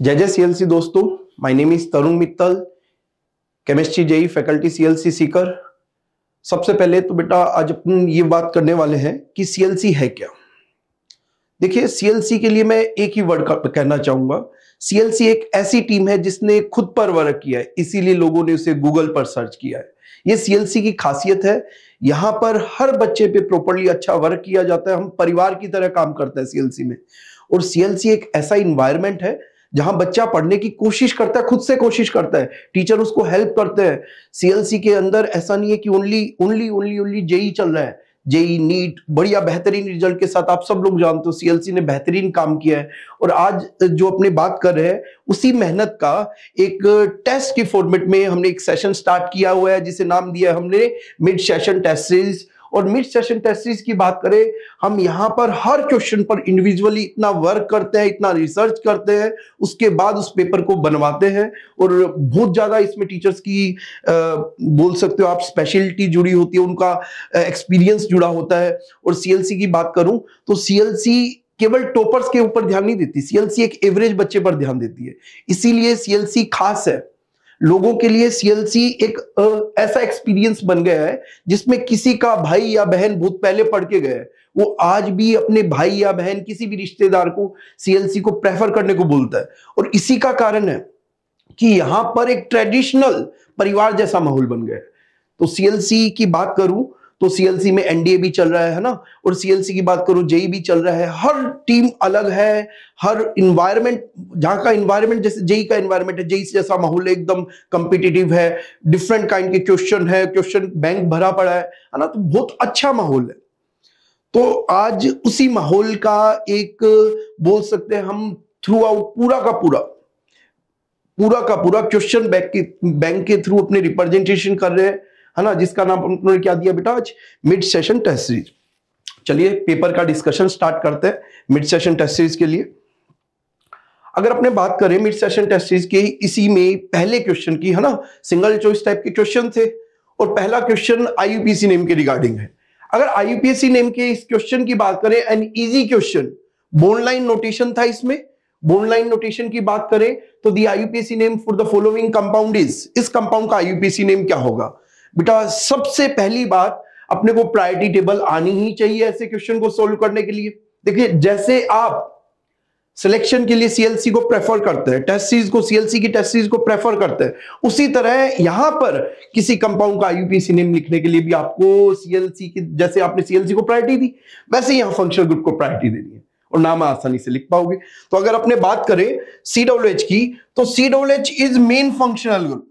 जय जय सीएलसी दोस्तों my name is Tarun Mittal chemistry JEE faculty CLC Sikar सबसे पहले तो बेटा आज अपन ये बात करने वाले हैं कि सीएलसी है क्या देखिए सीएलसी के लिए मैं एक ही वर्ड कहना चाहूंगा सीएलसी एक ऐसी टीम है जिसने खुद पर वर्क किया है इसीलिए लोगों ने उसे गूगल पर सर्च किया है ये सीएलसी की खासियत है यहां पर हर बच्चे पे प्रॉपरली अच्छा वर्क किया जाता है हम परिवार की तरह काम करते हैं सीएलसी में और सीएलसी एक ऐसा इन्वायरमेंट है जहां बच्चा पढ़ने की कोशिश करता है खुद से कोशिश करता है टीचर उसको हेल्प करते हैं सीएलसी के अंदर ऐसा नहीं है कि only only only only JEE चल रहा है जेई नीट e बढ़िया बेहतरीन रिजल्ट के साथ आप सब लोग जानते हो सीएलसी ने बेहतरीन काम किया है और आज जो अपने बात कर रहे हैं उसी मेहनत का एक टेस्ट के फॉर्मेट में हमने एक सेशन स्टार्ट किया हुआ है जिसे नाम दिया है हमने मिड सेशन टेस्ट सीरीज और मिड सेशन टेस्ट सीरीज की बात करें हम यहाँ पर हर क्वेश्चन पर इंडिविजुअली इतना वर्क करते हैं इतना रिसर्च करते हैं उसके बाद उस पेपर को बनवाते हैं और बहुत ज़्यादा इसमें टीचर्स की आ, बोल सकते हो आप स्पेशलिटी जुड़ी होती है उनका एक्सपीरियंस जुड़ा होता है और सीएलसी की बात करूं तो सीएलसी केवल टॉपर्स के ऊपर ध्यान नहीं देती सीएलसी एक एवरेज बच्चे पर ध्यान देती है इसीलिए सीएलसी खास है लोगों के लिए सीएलसी एक ऐसा एक्सपीरियंस बन गया है जिसमें किसी का भाई या बहन बहुत पहले पढ़ के गए वो आज भी अपने भाई या बहन किसी भी रिश्तेदार को सीएलसी को प्रेफर करने को बोलता है और इसी का कारण है कि यहां पर एक ट्रेडिशनल परिवार जैसा माहौल बन गया है तो सीएलसी की बात करूं तो सीएलसी में एनडीए भी चल रहा है ना और सीएलसी की बात करूं जेई e भी चल रहा है हर टीम अलग है हर इन्वायरमेंट जहां का इन्वायरमेंट जैसे जेई e का इन्वायरमेंट है जेई e से जैसा माहौल एकदम कंपिटेटिव है डिफरेंट काइंड के क्वेश्चन है क्वेश्चन बैंक भरा पड़ा है ना तो बहुत अच्छा माहौल है तो आज उसी माहौल का एक बोल सकते हैं हम थ्रू आउट पूरा का पूरा पूरा का पूरा क्वेश्चन बैंक के थ्रू अपने रिप्रेजेंटेशन कर रहे हैं है ना जिसका नाम उन्होंने क्या दिया बेटा आज मिड सेशन टेस्ट सीरीज चलिए पेपर का डिस्कशन स्टार्ट करते हैं मिड सेशन टेस्ट सीरीज के लिए अगर अपने बात करें मिड सेशन टेस्ट सीरीज की इसी में पहले क्वेश्चन की है ना सिंगल चॉइस टाइप के क्वेश्चन थे और पहला क्वेश्चन आईयूपीएससी नेम के रिगार्डिंग है अगर आईयूपीएससी नेम के इस क्वेश्चन की बात करें an easy question bond line notation था इसमें बोनलाइन नोटेशन की बात करें तो the IUPAC name for the following compound is इस कंपाउंड का आईयूपीएससी नेम क्या होगा बेटा सबसे पहली बात अपने को प्रायोरिटी टेबल आनी ही चाहिए ऐसे क्वेश्चन को सोल्व करने के लिए देखिए जैसे आप सिलेक्शन के लिए सीएलसी को प्रेफर करते हैं टेस्ट सीरीज को सीएलसी की टेस्ट सीरीज को प्रेफर करते हैं उसी तरह यहां पर किसी कंपाउंड का आईयूपीसी नेम लिखने के लिए भी आपको सीएलसी की जैसे आपने सीएलसी को प्रायोरिटी दी वैसे यहां फंक्शनल ग्रुप को प्रायोरिटी देनी है और नाम आसानी से लिख पाओगे तो अगर अपने बात करें सीडब्ल्यू की तो CW is main functional group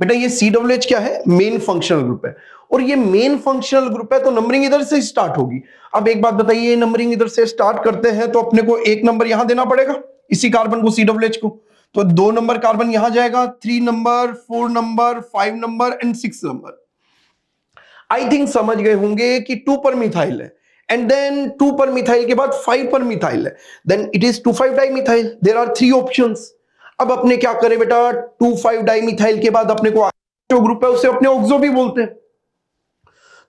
बेटा ये सी डब्ल्यू एच क्या है मेन फंक्शनल ग्रुप है और ये मेन फंक्शनल ग्रुप है तो नंबरिंग इधर से स्टार्ट होगी अब एक बात बताइए नंबरिंग इधर से स्टार्ट करते हैं तो अपने को एक नंबर यहां देना पड़ेगा इसी कार्बन को सी डब्ल्यू एच को तो दो नंबर कार्बन यहां जाएगा three number four number five number and six number I think समझ गए होंगे कि टू पर मिथाइल है एंड देन टू पर मिथाइल के बाद फाइव पर मिथाइल है then it is two five di methyl there are three option अब अपने क्या करें बेटा टू फाइव डाइमिथाइल के बाद अपने को जो ग्रुप है उसे अपने ऑक्सो भी बोलते हैं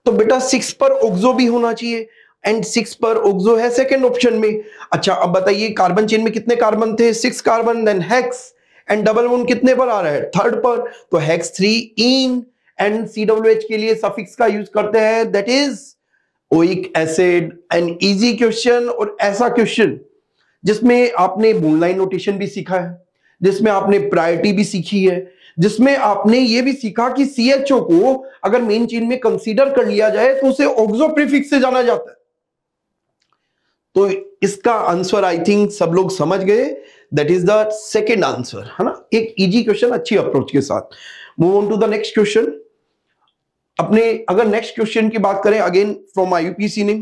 तो बेटा सिक्स पर ऑक्सो भी होना चाहिए एंड सिक्स पर ऑक्सो है सेकेंड ऑप्शन में अच्छा अब बताइए कार्बन चेन में कितने कार्बन थे six carbon then hex and double one कितने पर आ रहा है थर्ड पर तो hex three in and C W H के लिए सफिक्स का यूज करते हैं that is oic acid an easy question और ऐसा क्वेश्चन जिसमें आपने मूनलाइन नोटेशन भी सीखा है जिसमें आपने प्रायोरिटी भी सीखी है जिसमें आपने ये भी सीखा कि सी एच ओ को अगर मेन चेन में कंसीडर कर लिया जाए तो उसे ऑक्सो प्रीफिक्स से जाना जाता है तो इसका आंसर आई थिंक सब लोग समझ गए that is the second answer है ना एक इजी क्वेश्चन अच्छी अप्रोच के साथ move on to the next question अपने अगर नेक्स्ट क्वेश्चन की बात करें अगेन फ्रॉम आई यूपीसी ने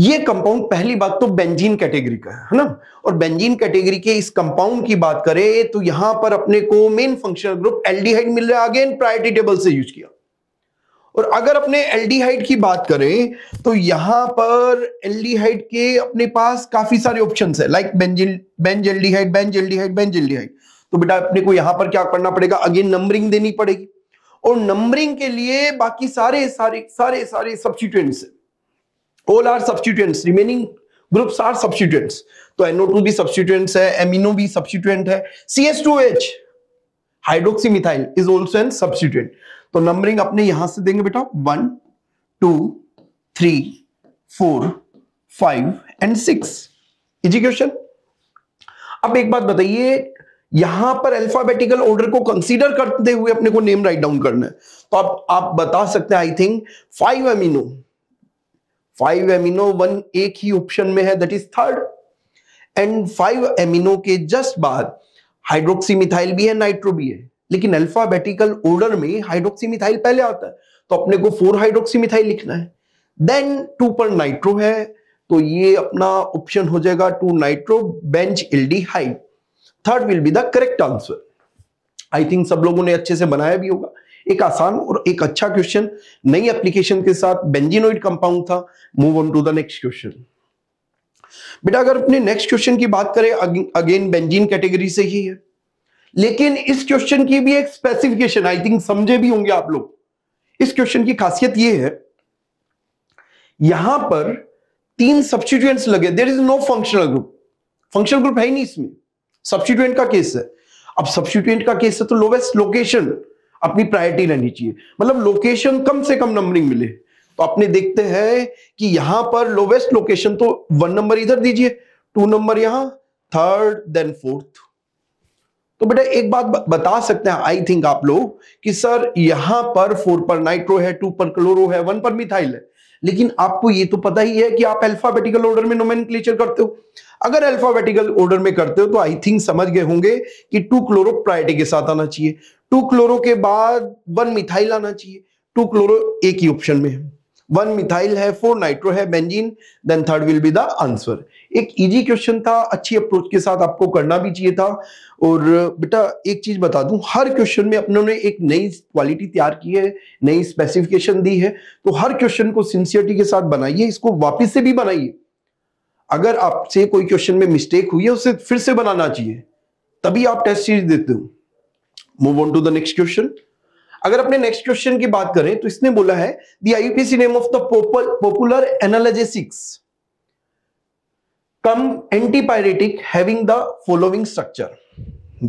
ये कंपाउंड पहली बात तो बेंजीन कैटेगरी का है ना और बेंजीन कैटेगरी के इस कंपाउंड की बात करें तो यहां पर अपने को मेन फंक्शनल ग्रुप एल्डिहाइड मिल रहा है अगेन प्रायोरिटी टेबल से यूज किया और अगर अपने एल्डिहाइड की बात करें तो यहां पर एल्डिहाइड के अपने पास काफी सारे ऑप्शन है like benzaldehyde benzaldehyde benzaldehyde तो बेटा अपने को यहां पर क्या करना पड़ेगा अगेन नंबरिंग देनी पड़ेगी और नंबरिंग के लिए बाकी सारे सारे सारे सारे सब्सिट्यूएंट्स है whole are substituents remaining groups are substituents तो NO2 भी सब्सिट्यूएंट्स है एमिनो भी सब्सिट्यूएंट है CH2H hydroxymethyl is also an substituent तो नंबरिंग अपने यहां से देंगे बेटा one two three four five and six easy question अब एक बात बताइए यहां पर अल्फाबेटिकल ऑर्डर को कंसीडर करते हुए अपने को नेम राइट डाउन करना है तो आप आप बता सकते हैं I think five amino five amino one एक ही ऑप्शन में है that is third and five amino के जस्ट बाद हाइड्रोक्सी मिथाइल भी है नाइट्रो भी है लेकिन अल्फाबेटिकल ऑर्डर में हाइड्रोक्सी मिथाइल पहले आता है तो अपने को फोर हाइड्रोक्सी मिथाइल लिखना है देन टू पर नाइट्रो है तो ये अपना ऑप्शन हो जाएगा two nitro benzaldehyde third will be the correct answer I think सब लोगों ने अच्छे से बनाया भी होगा एक आसान और एक अच्छा क्वेश्चन नई एप्लीकेशन के साथ बेंजीनोइड कंपाउंड था move on to the next question बेटा अगर अपने नेक्स्ट क्वेश्चन की बात करें अगेन बेंजीन कैटेगरी से ही है लेकिन इस क्वेश्चन की भी एक स्पेसिफिकेशन आई थिंक समझे भी होंगे आप लोग इस क्वेश्चन की खासियत यह है यहां पर तीन सब्सिट्यूएंट्स लगे there is no functional group functional group है ही नहीं इसमें सब्सिट्यूएंट का केस है अब सब्सिट्यूएंट का केस है तो लोवेस्ट लोकेशन अपनी प्रायोरिटी रहनी चाहिए मतलब लोकेशन कम से कम नंबरिंग मिले तो अपने देखते हैं कि यहां पर लोवेस्ट लोकेशन तो वन नंबर इधर दीजिए टू नंबर यहां थर्ड देन फोर्थ तो बेटा एक बात बता सकते हैं आई थिंक आप लोग कि सर यहां पर फोर पर नाइट्रो है टू पर क्लोरो है वन पर मिथाइल है लेकिन आपको ये तो पता ही है कि आप अल्फाबेटिकल ऑर्डर में नोमेन करते हो अगर अल्फाबेटिकल ऑर्डर में करते हो तो आई थिंक समझ गए होंगे कि टू क्लोरो प्रायोरिटी के साथ आना चाहिए टू क्लोरो के बाद वन मिथाइल आना चाहिए टू क्लोरो एक ही ऑप्शन में है वन मिथाइल है फोर नाइट्रो है benzene then third will be the answer एक इजी क्वेश्चन था अच्छी अप्रोच के साथ आपको करना भी चाहिए था और बेटा एक चीज बता दूं हर क्वेश्चन में अपनों ने एक नई क्वालिटी तैयार की है नई स्पेसिफिकेशन दी है तो हर क्वेश्चन को सिंसियरिटी के साथ बनाइए इसको वापिस से भी बनाइए अगर आपसे कोई क्वेश्चन में मिस्टेक हुई है उसे फिर से बनाना चाहिए तभी आप टेस्ट सीरीज देते हो move on to the next question अगर अपने नेक्स्ट क्वेश्चन की बात करें तो इसने बोला है IUPAC name of the popular analgesics cum antipyretic having the following structure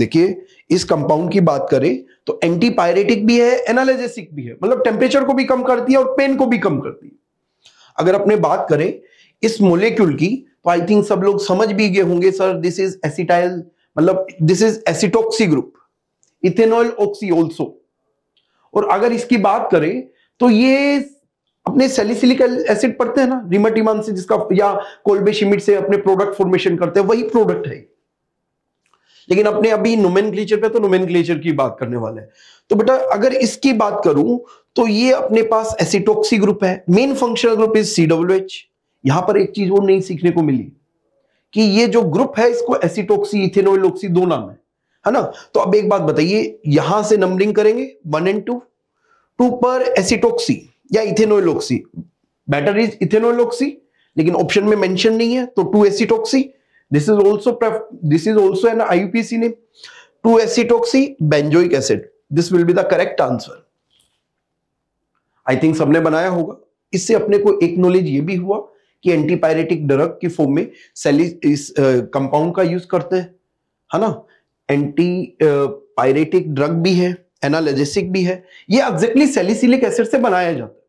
देखिए इस कंपाउंड की बात करें तो एंटीपायरेटिक भी है एनालजेसिक भी है मतलब टेम्परेचर को भी कम करती है और पेन को भी कम करती है अगर अपने बात करें इस मोलिक्यूल की तो आई थिंक सब लोग समझ भी गए होंगे सर दिस इज एसिटाइल मतलब this is acetoxy group ethanoyloxy also और अगर इसकी बात करें तो ये अपने सेलिसिलिकल एसिड पढ़ते हैं ना रिमाटीमान से जिसका या कोलबेशिमिट से अपने प्रोडक्ट फॉर्मेशन करते हैं वही प्रोडक्ट है लेकिन अपने अभी नोमेन पे तो नोमेन की बात करने वाले हैं तो बेटा अगर इसकी बात करूं तो ये अपने पास एसिटोक्सी ग्रुप है main functional group is C W H यहां पर एक चीज और नहीं सीखने को मिली कि ये जो ग्रुप है इसको एसिटोक्सी इथेनोलोक्सी दो नाम है है ना तो अब एक बात बताइए यहां से नंबरिंग करेंगे वन एंड टू टू पर एसिटोक्सी या इथेनोलोक्सी बेटर इज इथेनोलोक्सी लेकिन ऑप्शन में मेंशन नहीं है तो two acetoxy this is also this is also an IUPAC ने two acetoxy benzoic acid this will be the correct answer I think सबने बनाया होगा इससे अपने को एक नॉलेज ये भी हुआ कि एंटीपायरेटिक ड्रग की फॉर्म में सेलिस इस कंपाउंड का यूज करते हैं है ना एंटी पायरेटिक ड्रग भी है एनालजेसिक भी है ये एग्जैक्टली सेलिसिलिक एसिड से बनाया जाता है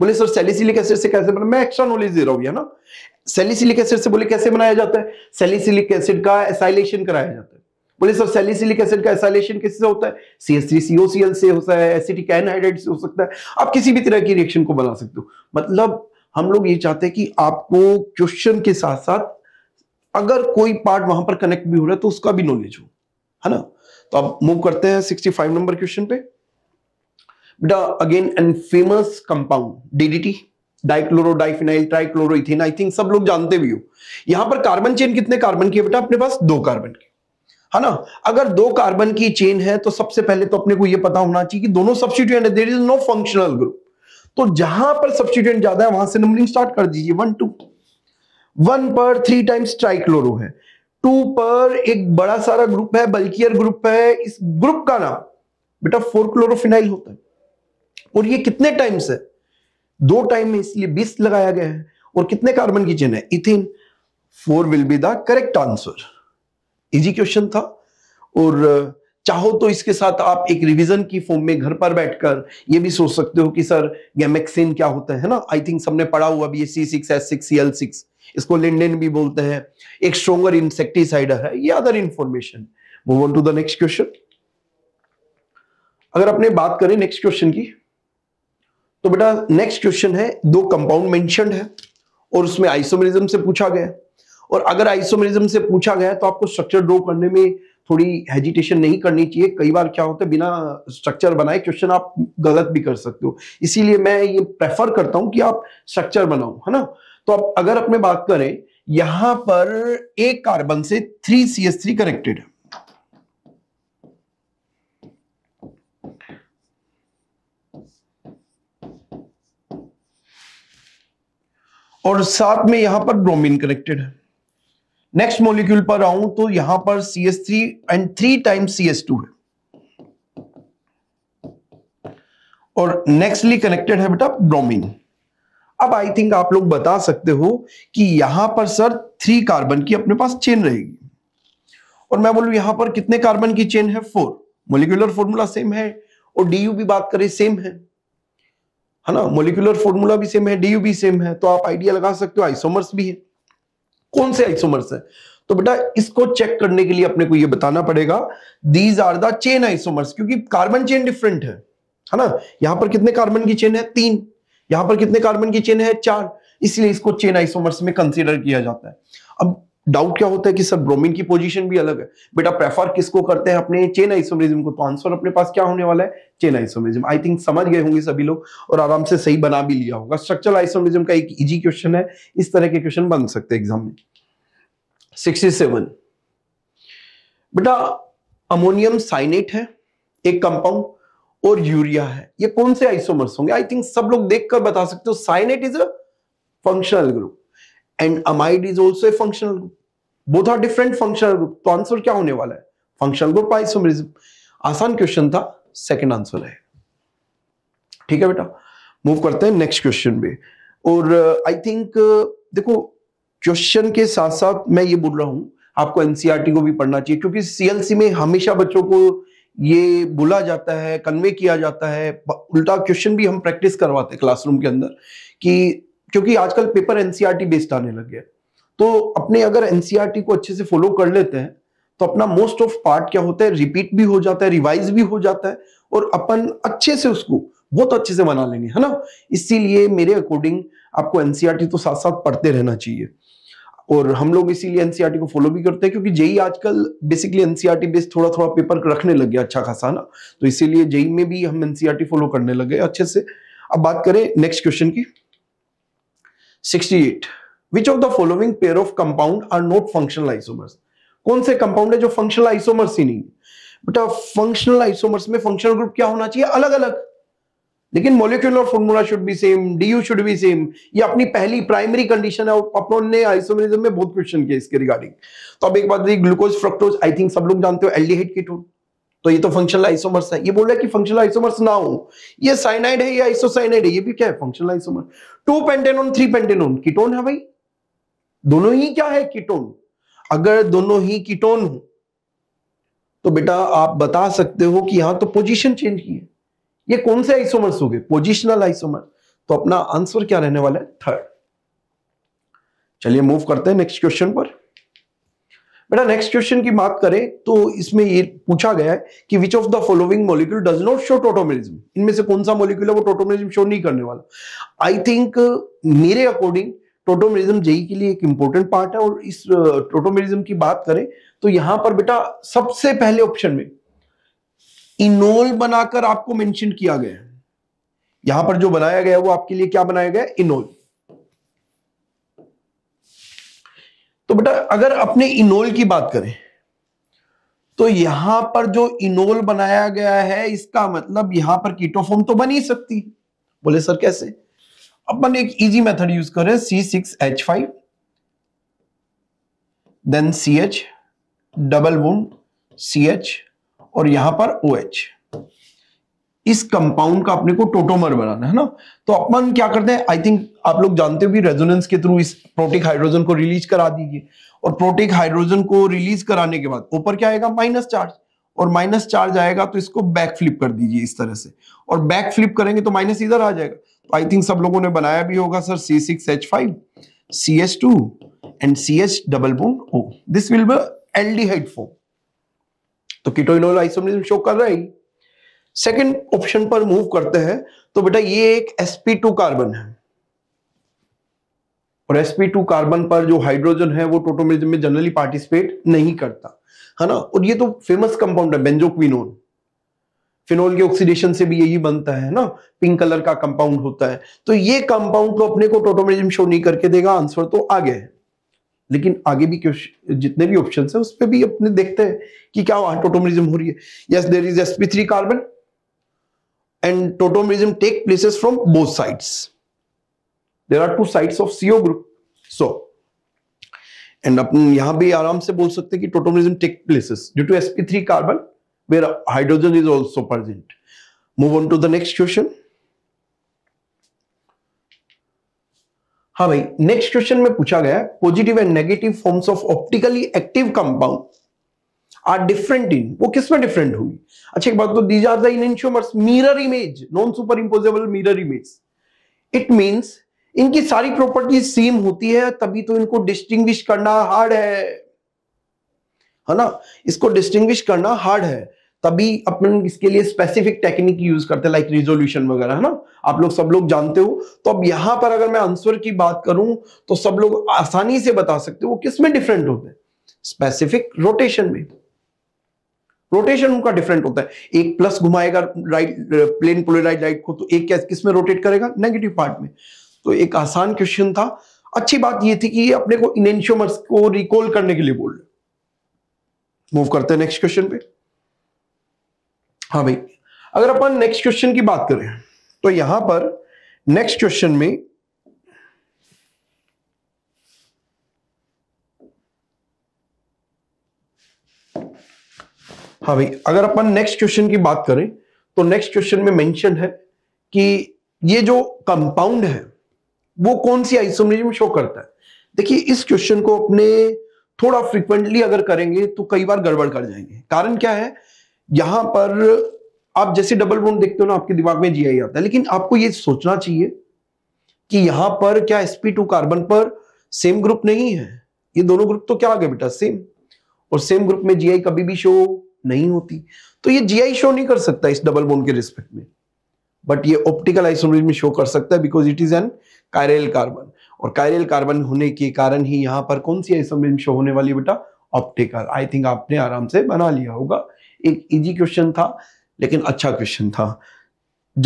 बोले सर सेलिसिलिक एसिड से कैसे बना मैं एक्स्ट्रा नॉलेज दे रहा हूं ना सेलिसिलिक एसिड से बोले कैसे बनाया जाता है सेलिसिलिक एसिड का एसाइलेशन कराया जाता है बोले सर सेलिसिलिक एसिड का एसाइलेशन किससे होता है सी सीओसीएल से होता है एसिटिक एनहाइड्रेट से हो सकता है आप किसी भी तरह की रिएक्शन को बना सकते हो मतलब हम लोग ये चाहते हैं कि आपको क्वेश्चन के साथ साथ अगर कोई पार्ट वहां पर कनेक्ट भी हो रहा है तो उसका भी नॉलेज हो है ना तो अब मूव करते हैं 65 नंबर क्वेश्चन पे बेटा again an famous compound DDT dichloro dichlorodiphenyl trichloroethane I think सब लोग जानते भी हो यहां पर कार्बन चेन कितने कार्बन की है बेटा अपने पास दो कार्बन की है ना अगर दो कार्बन की चेन है तो सबसे पहले तो अपने को यह पता होना चाहिए कि दोनों सब्सिट्यूएंट है there is no functional group तो जहां पर सब्सिट्यूएंट ज्यादा है वहां से नंबरिंग स्टार्ट कर दीजिए वन टू वन पर थ्री टाइम्स ट्राइक्लोरो है टू पर एक बड़ा सारा ग्रुप है बल्कियर ग्रुप है इस ग्रुप का नाम बेटा फोर क्लोरोफिनाइल होता है और ये कितने टाइम्स है दो टाइम में इसलिए बीस लगाया गया है और कितने कार्बन की चेन है ethene four will be the correct answer easy question था और uh, चाहो तो इसके साथ आप एक रिवीजन की फॉर्म में घर पर बैठकर ये भी सोच सकते हो कि सर गैमेक्सिन क्या होता है ना आई थिंक सबने पढ़ा हुआ भी S C six S six C L six इसको लिंडेन भी बोलते हैं एक स्ट्रोंगर इंसेक्टिसाइडर है ये other information move on to the next question अगर अपने बात करें नेक्स्ट क्वेश्चन की तो बेटा नेक्स्ट क्वेश्चन है दो कंपाउंड मेंशन है और उसमें आइसोमेरिज्म से पूछा गया और अगर आइसोमेरिज्म से पूछा गया तो आपको स्ट्रक्चर ड्रॉ करने में थोड़ी हेजिटेशन नहीं करनी चाहिए कई बार क्या होता है बिना स्ट्रक्चर बनाए क्वेश्चन आप गलत भी कर सकते हो इसीलिए मैं ये प्रेफर करता हूं कि आप स्ट्रक्चर बनाओ है ना तो अब अगर अपने बात करें यहां पर एक कार्बन से three C S three connected है और साथ में यहां पर ब्रोमीन कनेक्टेड है नेक्स्ट मॉलिक्यूल पर आऊं तो यहां पर C S three and three time C S two है और नेक्स्टली कनेक्टेड है बेटा ब्रोमीन अब आई थिंक आप लोग बता सकते हो कि यहां पर सर थ्री कार्बन की अपने पास चेन रहेगी और मैं बोलू यहां पर कितने कार्बन की चेन है फोर मोलिकुलर फॉर्मूला सेम है और डी भी बात करें सेम है है ना मोलिकुलर फॉर्मूला भी सेम है डी भी सेम है तो आप आइडिया लगा सकते हो आइसोमर्स भी है कौन से आइसोमर्स है तो बेटा इसको चेक करने के लिए अपने को ये बताना पड़ेगा these are the chain isomers क्योंकि कार्बन चेन डिफरेंट है है ना यहां पर कितने कार्बन की चेन है तीन यहां पर कितने कार्बन की चेन है चार इसलिए इसको चेन आइसोमर्स में कंसिडर किया जाता है अब डाउट क्या होता है कि सर ब्रोमीन की पोजीशन भी अलग है बेटा प्रेफर किसको करते हैं अपने चेन आइसोमरिज्म को तो आंसर अपने पास क्या होने वाला है चेन आइसोमरिज्म आई थिंक समझ गए होंगे सभी लोग और आराम से सही बना भी लिया होगा स्ट्रक्चरल आइसोमरिज्म का एक इजी क्वेश्चन है इस तरह के क्वेश्चन बन सकते हैं एग्जाम में सिक्सटी सेवन बेटा अमोनियम साइनेट है एक कंपाउंड और यूरिया है ये कौन से आइसोमर्स होंगे आई थिंक सब लोग देखकर बता सकते हो cyanate is a functional group and amide is also a functional group both are different functional group तो आंसर क्या होने वाला है फंक्शनल ग्रुप आइसोमरिज्म आसान क्वेश्चन था सेकेंड आंसर है ठीक है बेटा मूव करते हैं नेक्स्ट क्वेश्चन पे और आई uh, थिंक uh, देखो क्वेश्चन के साथ साथ मैं ये बोल रहा हूं आपको एनसीआरटी e को भी पढ़ना चाहिए क्योंकि सीएलसी में हमेशा बच्चों को ये बोला जाता है कन्वे किया जाता है उल्टा क्वेश्चन भी हम प्रैक्टिस करवाते हैं क्लासरूम के अंदर कि क्योंकि आजकल पेपर एनसीईआरटी बेस्ड आने लग गया तो अपने अगर एनसीईआरटी e को अच्छे से फॉलो कर लेते हैं तो अपना मोस्ट ऑफ पार्ट क्या होता है रिपीट भी हो जाता है रिवाइज भी हो जाता है और अपन अच्छे से उसको बहुत अच्छे से बना लेंगे है ना इसीलिए मेरे अकॉर्डिंग आपको एनसीआरटी e तो साथ साथ पढ़ते रहना चाहिए और हम लोग इसीलिए एनसीईआरटी e को फॉलो भी करते हैं क्योंकि जेई आजकल बेसिकली एनसीईआरटी बेस्ड थोड़ा थोड़ा पेपर रखने लग गया अच्छा खासा ना तो इसीलिए जेई में भी हम एनसीईआरटी फॉलो e करने लगे अच्छे से अब बात करें नेक्स्ट क्वेश्चन की 68 which of the following pair of compound are not functional isomers कौन से कंपाउंड है जो फंक्शनल आइसोमर्स ही नहीं बेटा फंक्शनल आइसोमर्स में फंक्शनल ग्रुप क्या होना चाहिए अलग अलग लेकिन molecular formula should be same D U should be same ये अपनी पहली प्राइमरी कंडीशन है अपन ने आइसोमेरिज्म में बहुत क्वेश्चन किए इसके रिगार्डिंग तो अब एक बात ग्लूकोज फ्रक्टोज आई थिंक सब लोग जानते हो एल्डिहाइड की टोन तो ये तो फंक्शनल आइसोमर्स है ये बोल रहा है कि फंक्शनल आइसोमर्स ना हो ये साइनाइड है या आइसोसाइनाइड है ये भी क्या है functional isomer two pentanone three pentanone ketone है भाई दोनों ही क्या है कीटोन अगर दोनों ही कीटोन हो तो बेटा आप बता सकते हो कि यहां तो पोजीशन चेंज की है ये कौन से आइसोमर्स हो गए पोजिशनल आइसोमर तो अपना आंसर क्या रहने वाला है थर्ड चलिए मूव करते हैं नेक्स्ट क्वेश्चन पर बेटा नेक्स्ट क्वेश्चन की बात करें तो इसमें ये पूछा गया है कि which of the following molecule does not show tautomerism इनमें से कौन सा मॉलिक्यूल है वो टोटोमेरिज्म शो नहीं करने वाला आई थिंक मेरे अकॉर्डिंग टोटोमेरिज्म जेई के लिए एक इंपॉर्टेंट पार्ट है और इस टोटोमेरिज्म की बात करें तो यहां पर बेटा सबसे पहले ऑप्शन में इनोल बनाकर आपको मेंशन किया गया है यहां पर जो बनाया गया है वो आपके लिए क्या बनाया गया है इनोल तो बेटा अगर अपने इनोल की बात करें तो यहां पर जो इनोल बनाया गया है इसका मतलब यहां पर कीटोफॉर्म तो बन ही सकती बोले सर कैसे अपन एक इजी मेथड यूज करें C six H five then C H double one C H और यहां पर ओ OH. इस कंपाउंड का अपने को टोटोमर बनाना है ना तो अपन क्या करते हैं आई थिंक आप लोग जानते हो रेजोनेंस के थ्रू इस प्रोटिक हाइड्रोजन को रिलीज करा दीजिए और प्रोटिक हाइड्रोजन को रिलीज कराने के बाद ऊपर क्या आएगा माइनस चार्ज और माइनस चार्ज आएगा तो इसको बैक फ्लिप कर दीजिए इस तरह से और बैक फ्लिप करेंगे तो माइनस इधर आ जाएगा तो आई थिंक सब लोगों ने बनाया भी होगा sir C six H five C H two and C H double bond O this will be aldehyde form तो कीटोइनोल आइसोमेरिज्म शो कर रहा है सेकेंड ऑप्शन पर मूव करते हैं तो बेटा ये एक sp2 कार्बन है और sp2 कार्बन पर जो हाइड्रोजन है वो टोटोमेरिज्म में जनरली पार्टिसिपेट नहीं करता है ना और ये तो फेमस कंपाउंड है बेंजोक्विनोन फिनोल के ऑक्सीडेशन से भी यही बनता है ना पिंक कलर का कंपाउंड होता है तो ये कंपाउंड तो अपने को टोटोमेरिज्म शो नहीं करके देगा आंसर तो आगे है लेकिन आगे भी जितने भी ऑप्शन है उस पर भी अपने देखते हैं कि क्या टोटोमरिज्म हो रही है yes there is SP three carbon and tautomerism take places from both sides there are two sides of CO group so and अपन यहां भी आराम से बोल सकते हैं कि tautomerism take places due to SP three carbon where hydrogen is also present move on to the next question हाँ भाई नेक्स्ट क्वेश्चन में पूछा गया है positive and negative forms of optically active compound are different in वो किसमें different हुई अच्छा एक बात तो these are the enantiomers mirror image non superimposable mirror image it means इनकी सारी प्रॉपर्टीज सेम होती है तभी तो इनको डिस्टिंग्विश करना हार्ड है है ना इसको डिस्टिंग्विश करना हार्ड है तभी अपन इसके लिए स्पेसिफिक टेक्निक यूज करते हैं लाइक रिजोल्यूशन वगैरह है ना आप लोग सब लोग जानते हो तो अब यहां पर अगर मैं आंसर की बात करूं तो सब लोग आसानी से बता सकते हो किसमें डिफरेंट होते हैं स्पेसिफिक रोटेशन में रोटेशन उनका डिफरेंट होता है एक प्लस घुमाएगा राइट प्लेन पोलराइड लाइट को तो एक क्या किस में रोटेट करेगा नेगेटिव पार्ट में तो एक आसान क्वेश्चन था अच्छी बात यह थी कि ये अपने को इनेंशियोमर्स को रिकॉल करने के लिए बोल रहे मूव करते हैं नेक्स्ट क्वेश्चन पे हाँ भाई अगर अपन नेक्स्ट क्वेश्चन की बात करें तो यहां पर नेक्स्ट क्वेश्चन में हाँ भाई अगर अपन नेक्स्ट क्वेश्चन की बात करें तो नेक्स्ट क्वेश्चन में मेंशन है कि ये जो कंपाउंड है वो कौन सी आइसोमेरिज्म शो करता है देखिए इस क्वेश्चन को अपने थोड़ा फ्रीक्वेंटली अगर करेंगे तो कई बार गड़बड़ कर जाएंगे कारण क्या है यहां पर आप जैसे डबल बोन देखते हो ना आपके दिमाग में जी आई आता है लेकिन आपको ये सोचना चाहिए कि यहां पर क्या sp2 कार्बन पर सेम ग्रुप नहीं है ये दोनों ग्रुप तो क्या आ गए बेटा सेम और सेम ग्रुप में जीआई कभी भी शो नहीं होती तो ये जीआई शो नहीं कर सकता इस डबल बोन के रिस्पेक्ट में बट ये ऑप्टिकल आइसोमरीज में शो कर सकता है because it is an chiral carbon और कायरेल कार्बन होने के कारण ही यहां पर कौन सी आइसोमरीज शो होने वाली बेटा ऑप्टिकल आई थिंक आपने आराम से बना लिया होगा एक इजी क्वेश्चन था लेकिन अच्छा क्वेश्चन था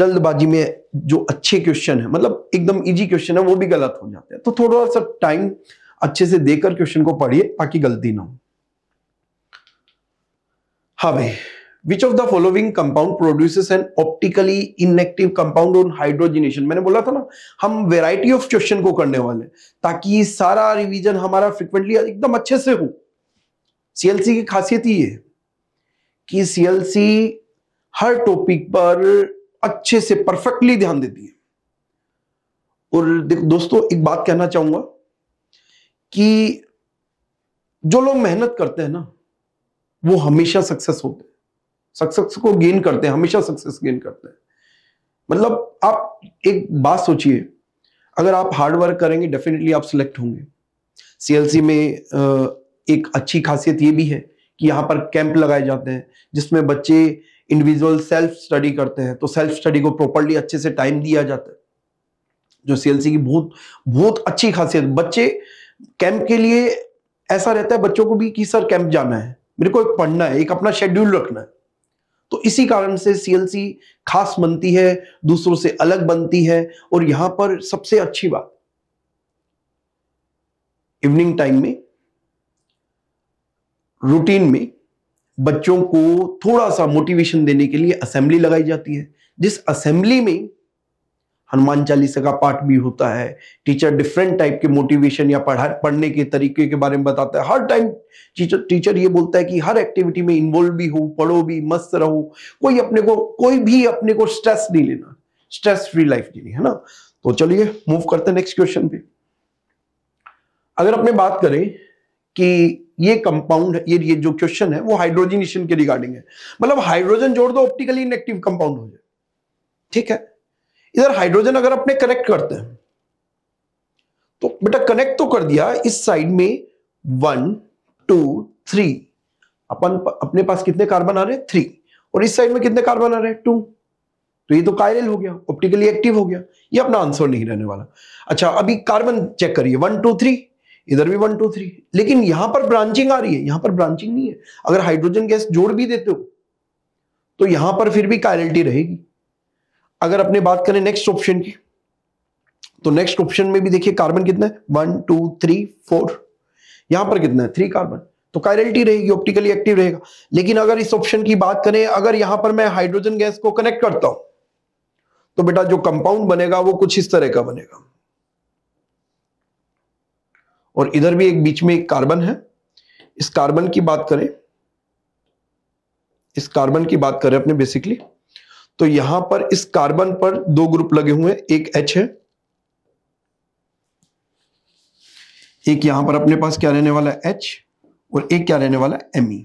जल्दबाजी में जो अच्छे क्वेश्चन है मतलब एकदम इजी क्वेश्चन है वो भी गलत हो जाते हैं तो थोड़ा सा टाइम अच्छे से देकर क्वेश्चन को पढ़िए ताकि गलती ना हो हा भाई which of the following compound produces an optically inactive compound on hydrogenation मैंने बोला था ना हम वेराइटी ऑफ क्वेश्चन को करने वाले ताकि सारा रिविजन हमारा फ्रिक्वेंटली एकदम अच्छे से हो सीएलसी की खासियत ही है कि सीएलसी हर टॉपिक पर अच्छे से परफेक्टली ध्यान देती है और देखो दोस्तों एक बात कहना चाहूंगा कि जो लोग मेहनत करते हैं ना वो हमेशा सक्सेस होते हैं सक्सेस को गेन करते हैं हमेशा सक्सेस गेन करते हैं मतलब आप एक बात सोचिए अगर आप हार्ड वर्क करेंगे डेफिनेटली आप सिलेक्ट होंगे सीएलसी में एक अच्छी खासियत ये भी है कि यहाँ पर कैंप लगाए जाते हैं जिसमें बच्चे इंडिविजुअल सेल्फ स्टडी करते हैं तो सेल्फ स्टडी को प्रॉपरली अच्छे से टाइम दिया जाता है जो सीएलसी की बहुत बहुत अच्छी खासियत बच्चे कैंप के लिए ऐसा रहता है बच्चों को भी कि सर कैंप जाना है मेरे को एक पढ़ना है एक अपना शेड्यूल रखना है तो इसी कारण से सीएलसी खास बनती है दूसरों से अलग बनती है और यहां पर सबसे अच्छी बात इवनिंग टाइम में रूटीन में बच्चों को थोड़ा सा मोटिवेशन देने के लिए असेंबली लगाई जाती है जिस असेंबली में हनुमान चालीसा का पाठ भी होता है टीचर डिफरेंट टाइप के मोटिवेशन या पढ़ा पढ़ने के तरीके के बारे में बताता है हर टाइम टीचर टीचर ये बोलता है कि हर एक्टिविटी में इन्वॉल्व भी हो पढ़ो भी मस्त रहो कोई अपने को कोई भी अपने को स्ट्रेस नहीं लेना स्ट्रेस फ्री लाइफ जीनी है ना तो चलिए मूव करते हैं नेक्स्ट क्वेश्चन पे अगर अपने बात करें कि ये कंपाउंड ये ये जो क्वेश्चन है वो हाइड्रोजनेशन के रिगार्डिंग है मतलब हाइड्रोजन जोड़ दो ऑप्टिकली इनएक्टिव कंपाउंड हो जाए ठीक है इधर हाइड्रोजन अगर अपने कनेक्ट करते हैं तो बेटा कनेक्ट तो कर दिया इस साइड में वन टू थ्री अपन अपने पास कितने कार्बन आ रहे थ्री और इस साइड में कितने कार्बन आ रहे टू तो ये तो कायरल हो गया ऑप्टिकली एक्टिव हो गया ये अपना आंसर नहीं रहने वाला अच्छा अभी कार्बन चेक करिए वन टू थ्री इधर भी वन टू थ्री लेकिन यहां पर ब्रांचिंग आ रही है यहां पर ब्रांचिंग नहीं है अगर हाइड्रोजन गैस जोड़ भी देते हो तो यहां पर फिर भी कायरलिटी रहेगी अगर अपने बात करें नेक्स्ट ऑप्शन की तो नेक्स्ट ऑप्शन में भी देखिए कार्बन कितना है वन टू थ्री फोर यहां पर कितना है थ्री कार्बन तो कायरलिटी रहेगी ऑप्टिकली एक्टिव रहेगा लेकिन अगर इस ऑप्शन की बात करें अगर यहां पर मैं हाइड्रोजन गैस को कनेक्ट करता हूं तो बेटा जो कंपाउंड बनेगा वो कुछ इस तरह का बनेगा और इधर भी एक बीच में एक कार्बन है इस कार्बन की बात करें इस कार्बन की बात करें अपने बेसिकली तो यहां पर इस कार्बन पर दो ग्रुप लगे हुए हैं एक एच है एक यहां पर अपने पास क्या रहने वाला है एच और एक क्या रहने वाला है एमई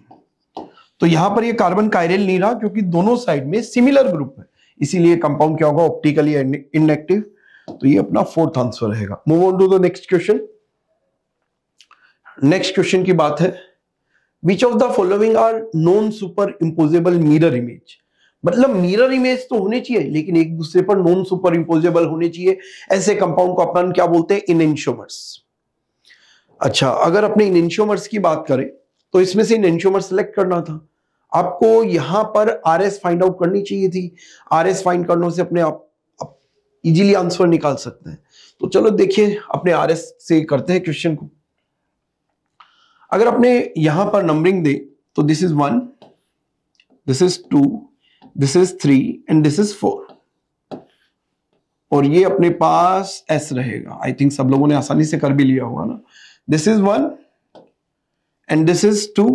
तो यहां पर ये कार्बन कायरल नहीं रहा क्योंकि दोनों साइड में सिमिलर ग्रुप है इसीलिए कंपाउंड क्या होगा ऑप्टिकली इनएक्टिव तो ये अपना फोर्थ आंसर रहेगा move on to the next question next question की बात है which of the following are non superimposable mirror image मतलब मिरर इमेज तो होने चाहिए लेकिन एक दूसरे पर नॉन सुपर इम्पोजेबल होने चाहिए ऐसे कंपाउंड को अपन क्या बोलते हैं इनशोमर्स अच्छा अगर अपने इंश्योमर्स की बात करें तो इसमें से इन इंश्योमर सेलेक्ट करना था आपको यहां पर आर एस फाइंड आउट करनी चाहिए थी आर एस फाइंड करने से अपने आप, आप इजीली आंसर निकाल सकते हैं तो चलो देखिए अपने आर एस से करते हैं क्वेश्चन को अगर अपने यहां पर नंबरिंग दे तो this is one this is two this is three and this is four और ये अपने पास एस रहेगा आई थिंक सब लोगों ने आसानी से कर भी लिया होगा ना this is one and this is two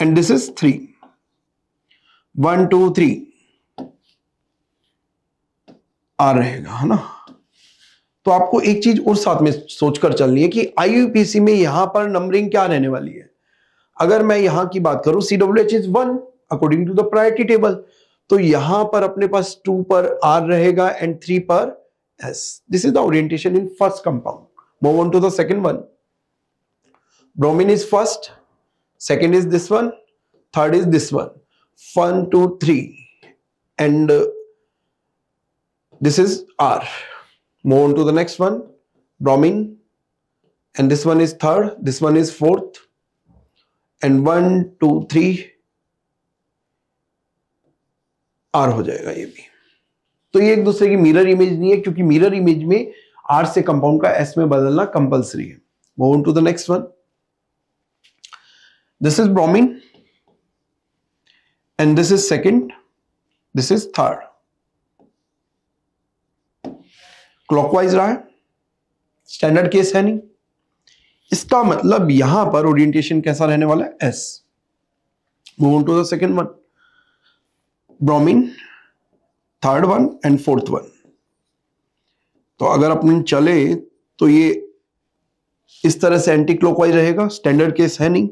and this is three one two three R रहेगा है ना तो आपको एक चीज और साथ में सोचकर चलनी है कि आईयूपीसी में यहां पर नंबरिंग क्या रहने वाली है अगर मैं यहां की बात करूं C W H is one according to the priority table तो यहां पर अपने पास टू पर आर रहेगा एंड थ्री पर S this is the orientation in first compound move on to the second one bromine is first second is this one third is this one one two three and this is R Move on to the next one, bromine. And this one is third, this one is fourth. And one two three R हो जाएगा ये भी तो ये एक दूसरे की mirror image नहीं है क्योंकि मिरर इमेज में आर से कंपाउंड का एस में बदलना कंपलसरी है move to the next one this is bromine and this is second this is third clockwise रहा है स्टैंडर्ड केस है नहीं इसका मतलब यहां पर ओरिएंटेशन कैसा रहने वाला है S move on to the second one bromine third one and fourth one तो अगर अपन चले तो ये इस तरह से एंटी क्लॉकवाइज रहेगा स्टैंडर्ड केस है नहीं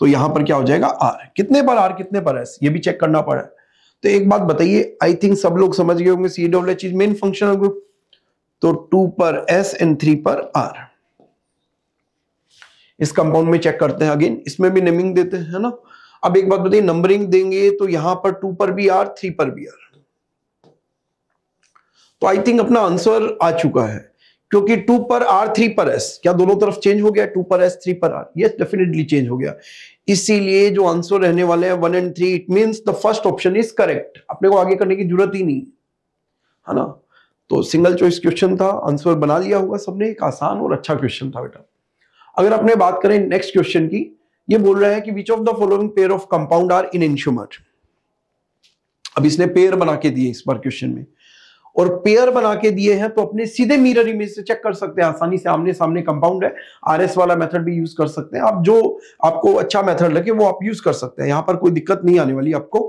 तो यहां पर क्या हो जाएगा आर कितने पर आर कितने पर एस ये भी चेक करना पड़ा तो एक बात बताइए आई थिंक सब लोग समझ गए होंगे C W H is main functional group तो टू पर एस एंड थ्री पर आर इस कंपाउंड में चेक करते हैं अगेन इसमें भी नेमिंग देते हैं ना अब एक बात बताइए नंबरिंग देंगे तो यहां पर टू पर भी आर थ्री पर भी आर तो आई थिंक अपना आंसर आ चुका है क्योंकि टू पर आर थ्री पर एस क्या दोनों तरफ चेंज हो गया टू पर एस थ्री पर आर यस डेफिनेटली चेंज हो गया इसीलिए जो आंसर रहने वाले हैं one and three it mean the first option is correct अपने को आगे करने की जरूरत ही नहीं है ना तो सिंगल चॉइस क्वेश्चन था आंसर बना लिया होगा सबने एक आसान और अच्छा क्वेश्चन था बेटा अगर अपने बात करें नेक्स्ट क्वेश्चन की ये बोल रहे हैं कि which of the following pair of compound are enantiomer अब इसने पेयर बना के दिए इस बार क्वेश्चन में और पेयर बना के दिए हैं तो अपने सीधे मिरर इमेज से चेक कर सकते हैं आसानी से आमने सामने कंपाउंड है आरएस वाला मेथड भी यूज कर सकते हैं आप जो आपको अच्छा मेथड लगे वो आप यूज कर सकते हैं यहाँ पर कोई दिक्कत नहीं आने वाली आपको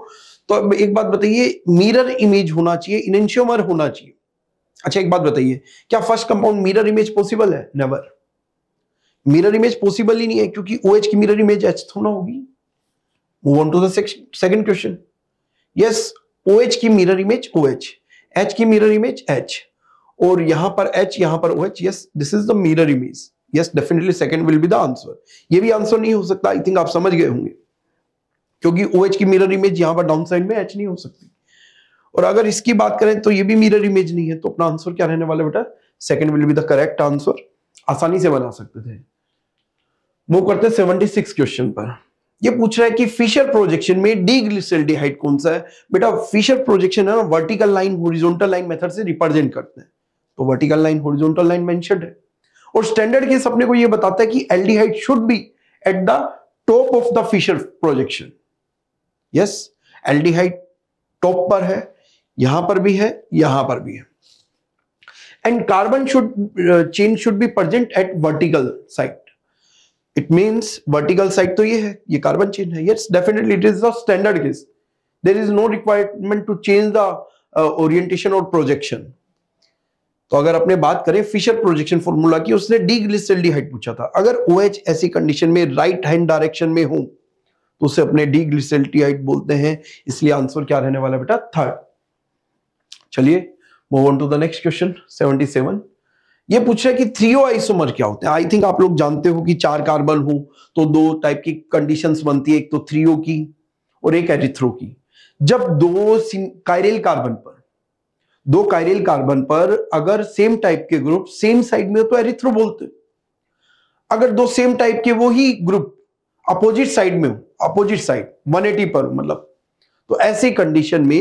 तो एक बात बताइए मिरर इमेज होना चाहिए इनेंशियोमर होना चाहिए अच्छा एक बात बताइए क्या first compound mirror image possible है नेवर मिरर इमेज पॉसिबल ही नहीं है क्योंकि ओ OH की मिरर इमेज एच थोड़ा होगी move on to the second question yes OH की मिरर इमेज ओ एच की मिरर इमेज एच और यहां पर एच यहां पर OH yes this is the mirror image yes definitely second will be the answer ये भी आंसर नहीं हो सकता आई थिंक आप समझ गए होंगे क्योंकि ओ OH की मिरर इमेज यहां पर डाउन साइड में एच नहीं हो सकती और अगर इसकी बात करें तो ये भी मिरर इमेज नहीं है तो अपना आंसर क्या रहने वाला बेटा second will be the correct answer आसानी से बना सकते थे मूव करते सेवेंटी सिक्स क्वेश्चन पर ये पूछ रहा है कि फिशर प्रोजेक्शन में डी ग्लिसल्डिहाइड कौन सा है बेटा फिशर प्रोजेक्शन है ना vertical line horizontal line method से रिप्रेजेंट करते हैं तो vertical line horizontal line mention है और स्टैंडर्ड केस अपने को ये बताता है कि aldehyde should be at the top of the Fischer projection yes aldehyde top पर है यहां पर भी है यहां पर भी है and carbon should chain should be present at vertical site it means vertical site तो ये है ये कार्बन चेन है yes definitely it is the standard case there is no requirement to change the orientation और projection तो अगर अपने बात करें फिशर प्रोजेक्शन फॉर्मूला की उसने हाइट पूछा था अगर एच ऐसी कंडीशन में राइट हैंड डायरेक्शन में हो तो उसे अपने डी हाइट बोलते हैं इसलिए आंसर क्या रहने वाला बेटा थर्ड चलिए move on to the next question 77 ये पूछ रहा है कि थ्रियो आइसोमर क्या होते हैं आई थिंक आप लोग जानते हो कि चार कार्बन हो तो दो टाइप की कंडीशंस बनती है एक तो थ्रियो की और एक एरिथ्रो की जब दो कायरेल कार्बन पर दो कायरेल कार्बन पर अगर सेम टाइप के ग्रुप सेम साइड में हो तो एरिथ्रो बोलते अगर दो सेम टाइप के वो ही ग्रुप अपोजिट साइड में हो अपोजिट साइड 180 पर मतलब तो ऐसी कंडीशन में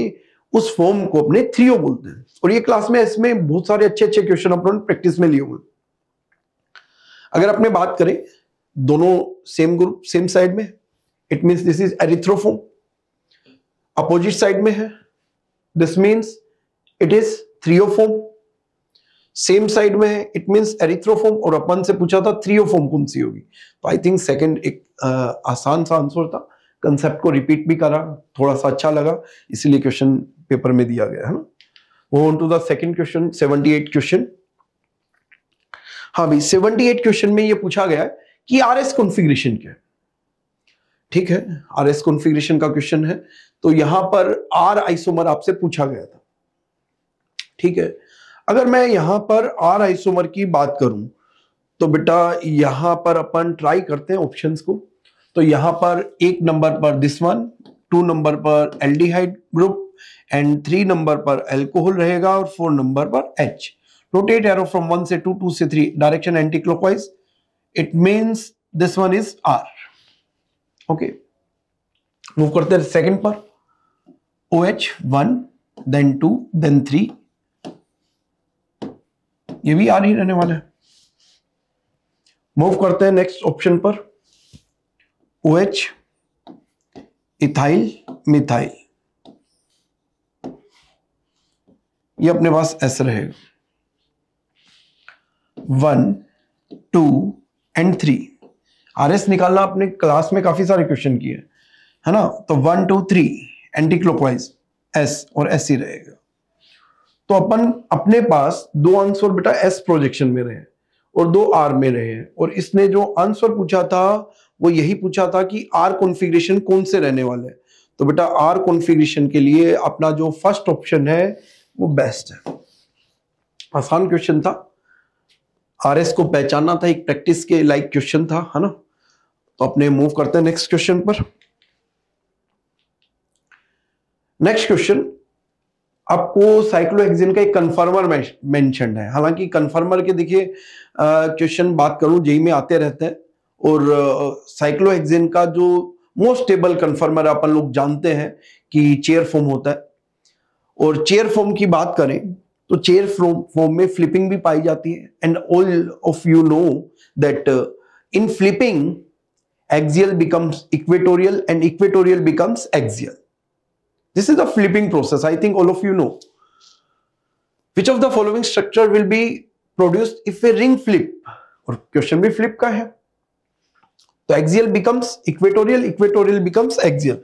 उस फॉर्म को अपने थ्री ओ बोलते हैं और ये क्लास में इसमें बहुत सारे अच्छे अच्छे क्वेश्चन अपने प्रैक्टिस में लिए हुए अगर अपने बात करें दोनों सेम ग्रुप सेम साइड में it means this is erythro form opposite side में है this means it is threo form same side में है इट मीन्स एरिथ्रोफोम और अपन से पूछा था थ्रियोफोम कौन सी होगी तो आई थिंक सेकंड एक आ, आसान सा आंसर था कंसेप्ट को रिपीट भी करा थोड़ा सा अच्छा लगा इसीलिए क्वेश्चन पेपर में दिया गया है ना वो on to the second question 78 question हाँ भाई 78 क्वेश्चन में ये पूछा गया है कि आर एस कॉन्फिग्रेशन क्या है ठीक है आर एस कॉन्फिग्रेशन का क्वेश्चन है तो यहां पर आर आइसोमर आपसे पूछा गया था ठीक है अगर मैं यहां पर आर आइसोमर की बात करूं तो बेटा यहां पर अपन ट्राई करते हैं ऑप्शंस को तो यहां पर एक नंबर पर दिस वन टू नंबर पर aldehyde group and three number पर एल्कोहल रहेगा और फोर नंबर पर H rotate arrow from one से टू टू से three direction anticlockwise it means this one is R okay move करते हैं second पर O H one then two then three ये भी आर ही रहने वाला है मूव करते हैं नेक्स्ट ऑप्शन पर ओ एच इथाइल मिथाइल ये अपने पास एस रहेगा one two and three R S निकालना आपने क्लास में काफी सारे क्वेश्चन किए है ना तो one two three anticlockwise S और एस ही रहेगा तो अपन अपने पास दो आंसर बेटा एस प्रोजेक्शन में रहे और दो आर में रहे हैं और इसने जो आंसर पूछा था वो यही पूछा था कि आर कॉन्फ़िगरेशन कौन से रहने वाले हैं तो बेटा आर कॉन्फ़िगरेशन के लिए अपना जो फर्स्ट ऑप्शन है वो बेस्ट है आसान क्वेश्चन था आर को पहचानना था एक प्रैक्टिस के लाइक क्वेश्चन था है ना तो अपने मूव करते हैं नेक्स्ट क्वेश्चन पर नेक्स्ट क्वेश्चन आपको साइक्लोहेक्सिन का एक कन्फर्मर मेंशन है हालांकि कन्फर्मर के देखिए क्वेश्चन बात करूं जेई में आते रहते हैं और साइक्लोहेक्सिन का जो मोस्ट स्टेबल कन्फर्मर अपन लोग जानते हैं कि चेयर फॉर्म होता है और चेयर फॉर्म की बात करें तो चेयर फॉर्म में फ्लिपिंग भी पाई जाती है and all of you know that in flipping axial becomes equatorial and equatorial becomes axial this is the flipping process I think all of you know which of the following structure will be produce if a ring flip और question भी flip का है तो axial becomes equatorial equatorial becomes axial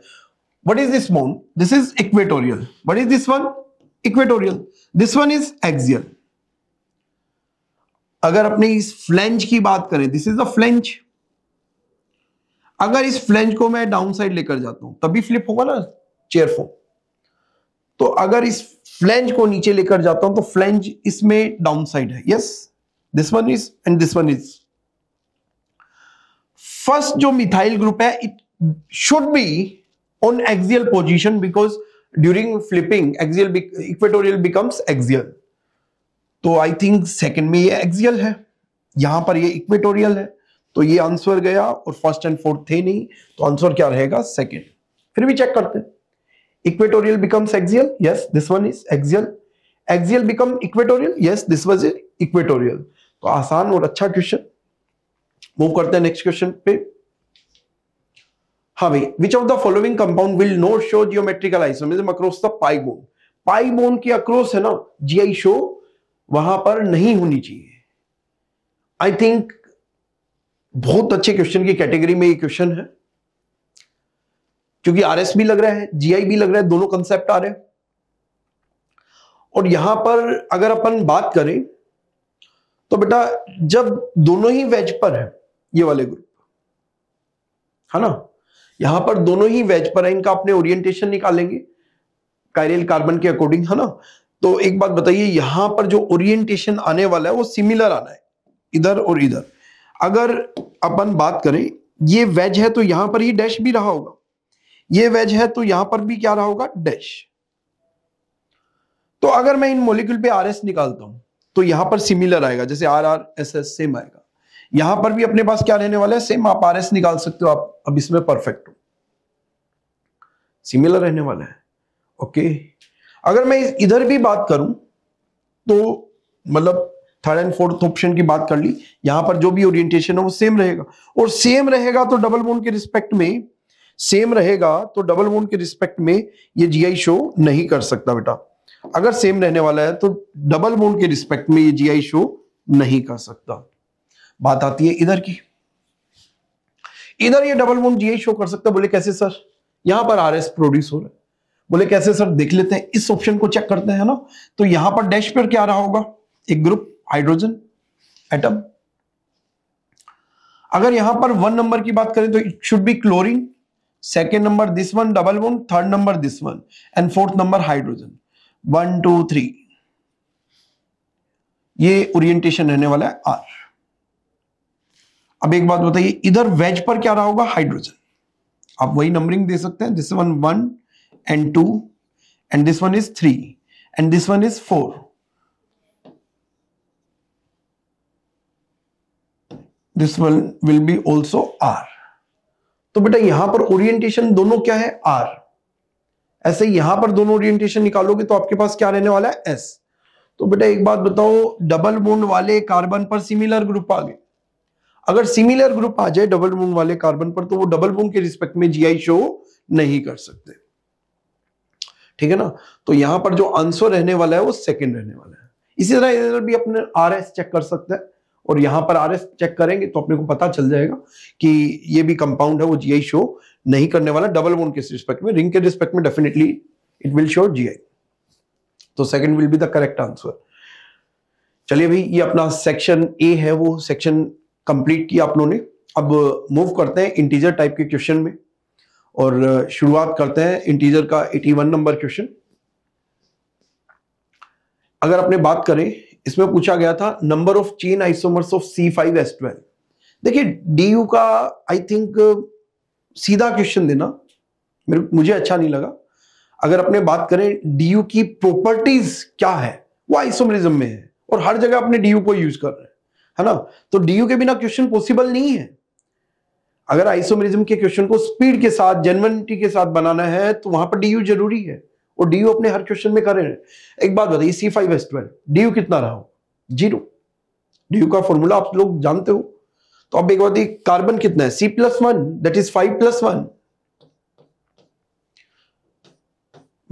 What is this moon? This is equatorial. What is this one? Equatorial. This one is axial. अगर अपने इस flange की बात करें दिस इज द फ्लेंज अगर इस फ्लेंज को मैं डाउन साइड लेकर जाता हूं तभी फ्लिप होगा ना चेयर फोम तो अगर इस फ्लेंज को नीचे लेकर जाता हूं तो फ्लेंज इसमें डाउन साइड है yes this one is and this one is first जो मिथाइल ग्रुप है it should be on axial position because during flipping axial be equatorial becomes axial तो आई थिंक सेकंड में ये एक्सियल है यहां पर ये इक्वेटोरियल है तो ये आंसर गया और फर्स्ट एंड फोर्थ थे नहीं तो आंसर क्या रहेगा सेकंड फिर भी चेक करते equatorial becomes axial yes this one is axial axial become equatorial yes this was equatorial तो आसान और अच्छा क्वेश्चन मूव करते हैं नेक्स्ट क्वेश्चन पे हाँ भाई which of the following compound will not show geometrical isomerism across the pi bond pi bond की अक्रॉस है ना जीआई शो वहां पर नहीं होनी चाहिए आई थिंक बहुत अच्छे क्वेश्चन की कैटेगरी में ये क्वेश्चन है क्योंकि आरएस भी लग रहा है जीआई भी लग रहा है दोनों कंसेप्ट आ रहे हैं और यहां पर अगर अपन बात करें तो बेटा जब दोनों ही वेज पर है ये वाले ग्रुप है ना यहां पर दोनों ही वेज पर है इनका अपने ओरिएंटेशन निकालेंगे कायरियल कार्बन के अकॉर्डिंग है ना तो एक बात बताइए यहां पर जो ओरिएंटेशन आने वाला है वो सिमिलर आना है इधर और इधर अगर अपन बात करें ये वेज है तो यहां पर ही डैश भी रहा होगा ये वेज है तो यहां पर भी क्या रहा होगा डैश तो अगर मैं इन मोलिक्यूल पे आर निकालता हूं तो यहां पर सिमिलर आएगा जैसे R R S S same आएगा यहां पर भी अपने पास क्या रहने वाला है सेम आप आर एस निकाल सकते हो आप अब इसमें परफेक्ट हो सिमिलर रहने वाला है ओके अगर मैं इधर भी बात करूं तो मतलब थर्ड एंड फोर्थ ऑप्शन की बात कर ली यहां पर जो भी ओरिएंटेशन है वो सेम रहेगा और सेम रहेगा तो डबल बोन के रिस्पेक्ट में सेम रहेगा तो डबल बोन के रिस्पेक्ट में ये जीआई शो नहीं कर सकता बेटा अगर सेम रहने वाला है तो डबल बोन के रिस्पेक्ट में ये जीआई शो नहीं कर सकता बात आती है इधर की इधर ये डबल बॉन्ड जीआई शो कर सकता है बोले कैसे सर यहां पर आर एस प्रोड्यूस हो रहा है बोले कैसे सर देख लेते हैं इस ऑप्शन को चेक करते हैं ना तो यहां पर डैश पर क्या रहा होगा एक ग्रुप हाइड्रोजन एटम अगर यहां पर वन नंबर की बात करें तो it should be chlorine second number this one double one third number this one and fourth number hydrogen one two three ये ओरिएंटेशन रहने वाला है आर अब एक बात बताइए इधर वेज पर क्या रहा होगा हाइड्रोजन आप वही नंबरिंग दे सकते हैं this one one and two and this one is three and this one is four this one will be also R तो बेटा यहां पर ओरिएंटेशन दोनों क्या है आर ऐसे यहां पर दोनों ओरिएंटेशन निकालोगे तो आपके पास क्या रहने वाला है एस तो बेटा एक बात बताओ डबल बोन्ड वाले कार्बन पर सिमिलर ग्रुप आ गए अगर सिमिलर ग्रुप आ जाए डबल बूंद वाले कार्बन पर तो वो डबल बूंद के रिस्पेक्ट में जी शो नहीं कर सकते ठीक है ना तो यहां पर जो आंसर रहने वाला है वो सेकेंड रहने वाला है इसी तरह इधर भी अपने आर चेक कर सकते हैं और यहां पर आर चेक करेंगे तो अपने को पता चल जाएगा कि ये भी कंपाउंड है वो जीआई शो नहीं करने वाला डबल बोन के रिस्पेक्ट में रिंग के रिस्पेक्ट में definitely it will show GI तो second will be the correct answer चलिए भाई ये अपना सेक्शन ए है वो सेक्शन कंप्लीट किया आप लोगों ने अब मूव uh, करते हैं इंटीजर टाइप के क्वेश्चन में और uh, शुरुआत करते हैं इंटीजर का 81 नंबर क्वेश्चन अगर अपने बात करें इसमें पूछा गया था number of chain isomers of C five S twelve देखिए डी यू का आई थिंक uh, सीधा क्वेश्चन देना मेरे मुझे अच्छा नहीं लगा अगर अपने बात करें डी यू की प्रॉपर्टीज क्या है वो आइसोमरिज्म में है और हर जगह अपने डी यू को यूज कर रहे हैं है ना तो डीयू के बिना क्वेश्चन पॉसिबल नहीं है अगर आइसोमेरिज्म के क्वेश्चन को स्पीड के साथ जेनवनिटी के साथ बनाना है तो वहां पर डीयू जरूरी है और डीयू अपने हर क्वेश्चन में करें एक बात बताइए C five S twelve DU कितना रहा हो जीरो डीयू का फॉर्मूला आप लोग जानते हो तो अब एक बात कार्बन कितना है C plus one that is five plus one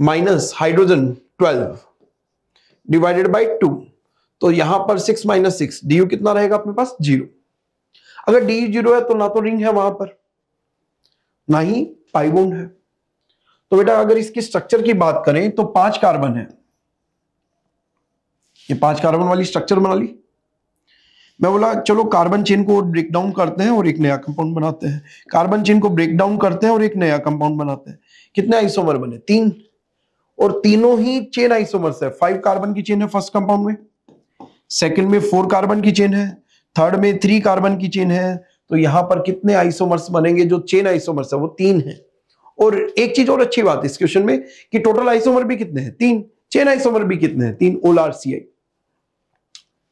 minus hydrogen twelve divided by two तो यहां पर six minus six D U कितना रहेगा अपने पास जीरो अगर डी जीरो है तो ना तो रिंग है वहां पर ना ही पाइबोन है तो बेटा अगर इसकी स्ट्रक्चर की बात करें तो पांच कार्बन है ये पांच कार्बन वाली स्ट्रक्चर बना ली मैं बोला चलो कार्बन चेन को ब्रेक डाउन करते हैं और एक नया कंपाउंड बनाते हैं कार्बन चेन को ब्रेक डाउन करते हैं और एक नया कंपाउंड बनाते हैं कितने आइसोमर बने तीन और तीनों ही चेन आइसोमर्स है फाइव कार्बन की चेन है फर्स्ट कंपाउंड में सेकंड में फोर कार्बन की चेन है थर्ड में थ्री कार्बन की चेन है तो यहां पर कितने आइसोमर्स बनेंगे जो चेन आइसोमर्स है वो तीन है और एक चीज और अच्छी बात इस क्वेश्चन में कि टोटल आइसोमर भी कितने हैं तीन चेन आइसोमर भी कितने हैं तीन ओल आर सी आई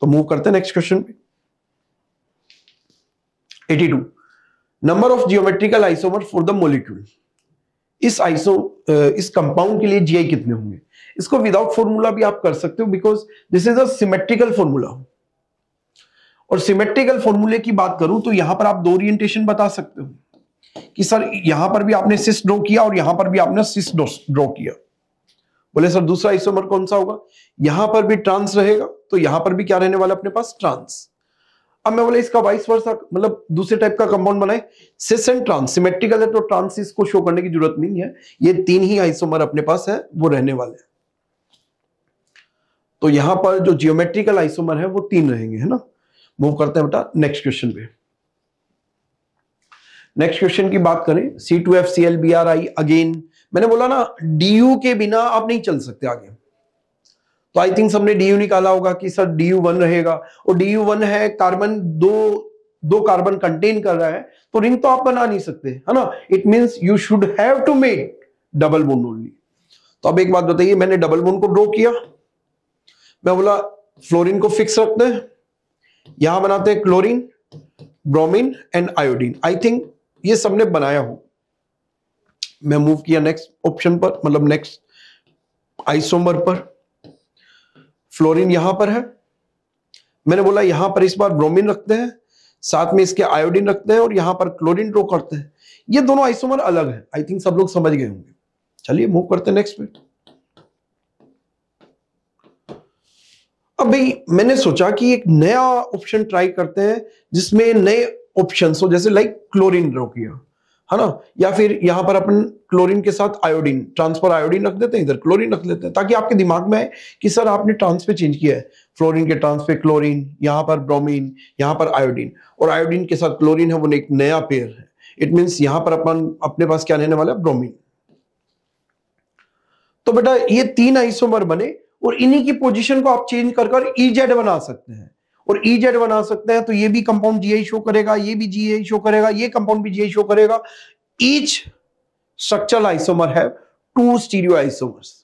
तो मूव करते हैं नेक्स्ट क्वेश्चन पे 82 number of geometrical isomer for the molecule इस आइसो इस कंपाउंड के लिए जीआई कितने होंगे इसको विदाउट फॉर्मूला भी आप कर सकते हो because this is asymmetrical formula और सिमेट्रिकल फॉर्मूले की बात करूं तो यहां पर आप दो ओरिएंटेशन बता सकते हो कि सर यहां पर भी आपने सिस्ट ड्रॉ किया और यहां पर भी आपने सिस्ट ड्रॉ किया बोले सर दूसरा आइसोमर कौन सा होगा यहां पर भी ट्रांस रहेगा तो यहां पर भी क्या रहने वाला अपने पास ट्रांस अब मैं बोले इसका वाइस वर्षा मतलब दूसरे टाइप का कंपाउंड बनाए सिस एंड ट्रांस सिमेट्रिकल है तो ट्रांस इसको शो करने की जरूरत नहीं है ये तीन ही आइसोमर अपने पास है वो रहने वाले हैं तो यहां पर जो जियोमेट्रिकल आइसोमर है वो तीन रहेंगे है ना मूव करते हैं बेटा नेक्स्ट क्वेश्चन पे नेक्स्ट क्वेश्चन की बात करें C two F C L B R I again मैंने बोला ना डी यू के बिना आप नहीं चल सकते आगे तो आई थिंक सबने डी यू निकाला होगा कि सर डी यू वन रहेगा और डी यू वन है कार्बन दो दो कार्बन कंटेन कर रहा है तो रिंग तो आप बना नहीं सकते है ना it means you should have to make double bond only तो अब एक बात बताइए मैंने डबल बोन को ड्रॉ किया मैं बोला फ्लोरीन को फिक्स रखते हैं यहां बनाते हैं chlorine bromine and iodine I think ये सबने बनाया हो मैं मूव किया नेक्स्ट ऑप्शन पर मतलब नेक्स्ट आइसोमर पर फ्लोरीन यहां पर है मैंने बोला यहां पर इस बार ब्रोमीन रखते हैं साथ में इसके आयोडीन रखते हैं और यहां पर क्लोरीन ड्रो करते हैं ये दोनों आइसोमर अलग है आई थिंक सब लोग समझ गए होंगे चलिए मूव करते हैं नेक्स्ट पे अब भाई मैंने सोचा कि एक नया ऑप्शन ट्राई करते हैं जिसमें नए ऑप्शन हो जैसे लाइक क्लोरीन रोकिया है ना या फिर यहां पर अपन क्लोरीन के साथ आयोडीन ट्रांसफर आयोडीन रख देते हैं इधर क्लोरीन रख लेते हैं ताकि आपके दिमाग में आए कि सर आपने ट्रांसफर चेंज किया है फ्लोरीन के ट्रांसफर क्लोरीन यहां पर ब्रोमीन यहां पर आयोडीन और आयोडीन के साथ क्लोरीन है वो एक नया पेयर है इट मीन्स यहां पर अपन अपने पास क्या रहने वाला है ब्रोमीन तो बेटा ये तीन आइसोमर बने और इन्हीं की पोजीशन को आप चेंज कर कर ई e बना सकते हैं और ई e जेड बना सकते हैं तो ये भी कंपाउंड जी शो करेगा ये भी जी शो करेगा ये कंपाउंड भी जी शो करेगा ईच स्ट्रक्चरल आइसोमर है टू स्टीरियो आइसोमर्स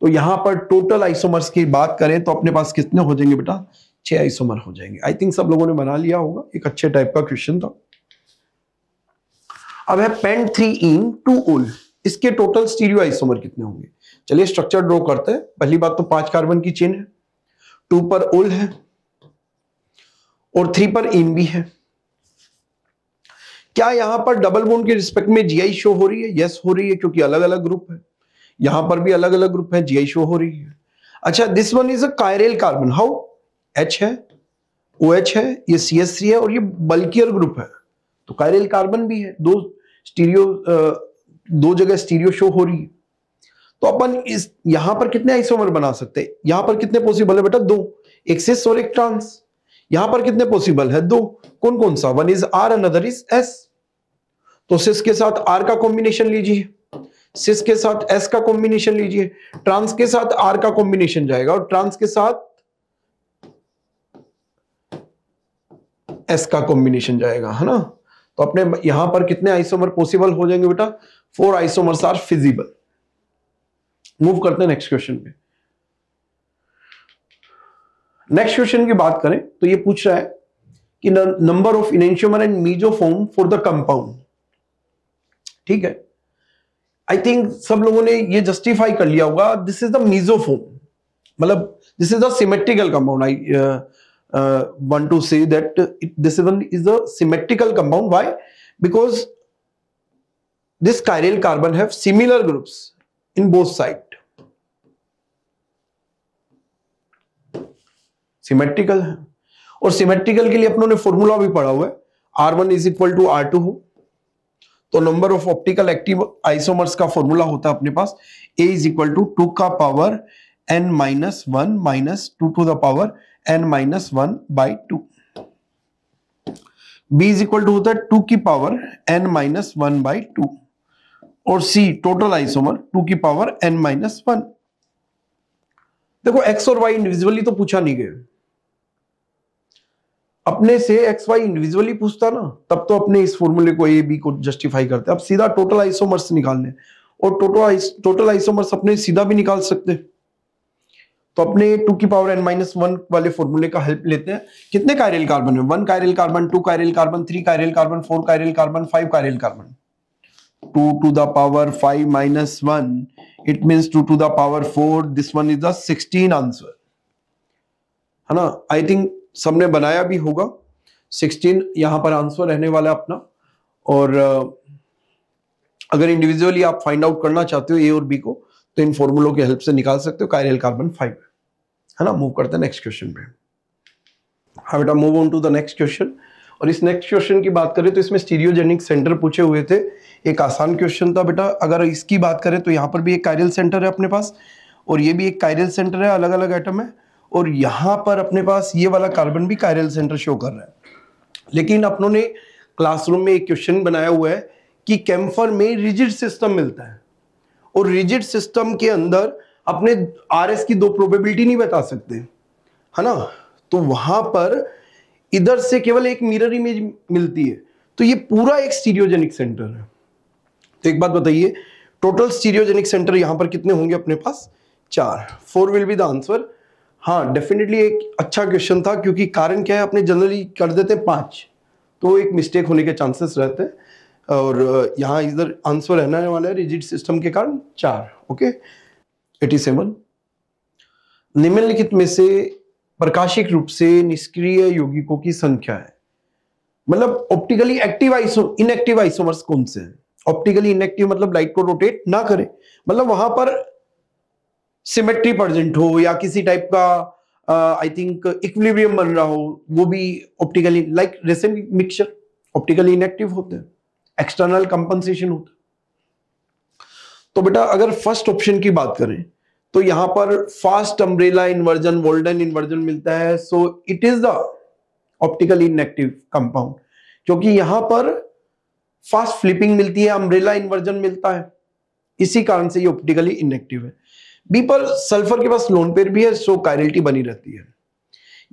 तो यहां पर टोटल आइसोमर्स की बात करें तो अपने पास कितने हो जाएंगे बेटा छह आइसोमर हो जाएंगे आई थिंक सब लोगों ने बना लिया होगा एक अच्छे टाइप का क्वेश्चन था अब है pent three ene two ol इसके टोटल स्टीरियो आइसोमर कितने होंगे चलिए स्ट्रक्चर ड्रॉ करते हैं पहली बात तो पांच कार्बन की चेन है टू पर ओल है और थ्री पर इन भी है क्या यहां पर डबल बोन के रिस्पेक्ट में जीआई शो हो रही है यस हो रही है क्योंकि अलग अलग ग्रुप है यहां पर भी अलग अलग ग्रुप है जीआई शो हो रही है अच्छा this one is a chiral carbon how H है ओ एच है ये सी एस थ्री है और ये बल्कियर ग्रुप है तो कायरेल कार्बन भी है दो स्टीरियो दो जगह स्टीरियो शो हो रही है तो अपन इस यहां पर कितने आइसोमर बना सकते हैं यहां पर कितने पॉसिबल है बेटा दो एक सिस और एक ट्रांस यहां पर कितने पॉसिबल है दो कौन कौन सा one is R another is S तो सिस के साथ आर का कॉम्बिनेशन लीजिए सिस के साथ एस का कॉम्बिनेशन लीजिए ट्रांस के साथ आर का कॉम्बिनेशन जाएगा और ट्रांस के साथ एस का कॉम्बिनेशन जाएगा है ना तो अपने यहां पर कितने आइसोमर पॉसिबल हो जाएंगे बेटा four isomers are feasible move करते हैं नेक्स्ट क्वेश्चन में नेक्स्ट क्वेश्चन की बात करें तो ये पूछ रहा है कि number of enantiomer and meso form for the compound ठीक है आई थिंक सब लोगों ने ये जस्टिफाई कर लिया होगा this is the meso form मतलब this is the symmetrical compound I uh, want to say that it, this even is a symmetrical compound. Why? Because this chiral carbon have similar groups in both side. Symmetrical है और symmetrical के लिए अपनों ने formula भी पढ़ा हुआ है R one is equal to R two हो तो number of optical active isomers का फॉर्मूला होता है अपने पास A is equal to two का power N minus one minus two two the power N minus one by two B is equal to होता है टू की power N minus one by two और C total isomer two की power N minus one देखो x और Y individually तो पूछा नहीं गया अपने से एक्स वाई इंडिविजुअली पूछता ना तब तो अपने इस फॉर्मूले को ए बी को जस्टिफाई करते अब सीधा टोटल आइसोमर्स निकालने और टोटल आइस, टोटल आइसोमर्स अपने सीधा भी निकाल सकते हैं तो अपने टू की पावर एन माइनस वन वाले फॉर्मूले का हेल्प लेते हैं कितने कायरल कार्बन है one chiral carbon two chiral carbon three chiral carbon four chiral carbon five chiral carbon two two the power five minus one it means two two the power four this one is sixteen answer है ना आई think सबने बनाया भी होगा sixteen यहां पर answer रहने वाला है अपना और अगर इंडिविजुअली आप फाइंड आउट करना चाहते हो ए और बी को तो इन फॉर्मूलों की हेल्प से निकाल सकते हो कायरियल कार्बन फाइव है ना मूव करते हैं नेक्स्ट क्वेश्चन पे हाँ बेटा move on to the next question और इस नेक्स्ट क्वेश्चन की बात करें तो इसमें स्टीरियोजेनिक सेंटर पूछे हुए थे एक आसान क्वेश्चन था बेटा अगर इसकी बात करें तो यहाँ पर भी एक कायरल सेंटर है अपने पास और ये भी एक कायरल सेंटर है अलग अलग आइटम है और यहाँ पर अपने पास ये वाला कार्बन भी कायरल सेंटर शो कर रहा है लेकिन अपनों ने क्लासरूम में एक क्वेश्चन बनाया हुआ है कि कैम्फर में रिजिड सिस्टम मिलता है और रिजिड सिस्टम के अंदर अपने आर एस की दो प्रोबेबिलिटी नहीं बता सकते है ना तो वहां पर इधर से केवल एक मिरर इमेज मिलती है तो ये पूरा एक स्टीरियोजेनिक सेंटर है तो एक बात बताइए टोटल स्टीरियोजेनिक सेंटर यहां पर कितने होंगे अपने पास चार four will be the answer हाँ डेफिनेटली एक अच्छा क्वेश्चन था क्योंकि कारण क्या है अपने जनरली कर देते हैं पांच तो एक मिस्टेक होने के चांसेस रहते हैं और यहाँ इधर आंसर रहने वाला है रिजिट सिस्टम के कारण चार ओके एटी सेवन निम्नलिखित में से प्रकाशिक रूप से निष्क्रिय यौगिकों की संख्या है मतलब optically active iso inactive isomers कौन से हैं ऑप्टिकली इनएक्टिव मतलब लाइट को रोटेट ना करे मतलब वहां पर सिमेट्री प्रजेंट हो या किसी टाइप का आई थिंक इक्विलिब्रियम बन रहा हो वो भी optically like racemic mixture optically inactive होते हैं एक्सटर्नल कंपनसेशन होता तो बेटा अगर फर्स्ट ऑप्शन की बात करें तो यहां पर fast umbrella inversion Walden inversion मिलता है so it is the optical inactive compound क्योंकि यहां पर फास्ट फ्लिपिंग मिलती है अम्ब्रेला इन्वर्जन मिलता है इसी कारण से ये ऑप्टिकली इनएक्टिव है बी पर सल्फर के पास लोन पेयर भी है सो कायरिटी बनी रहती है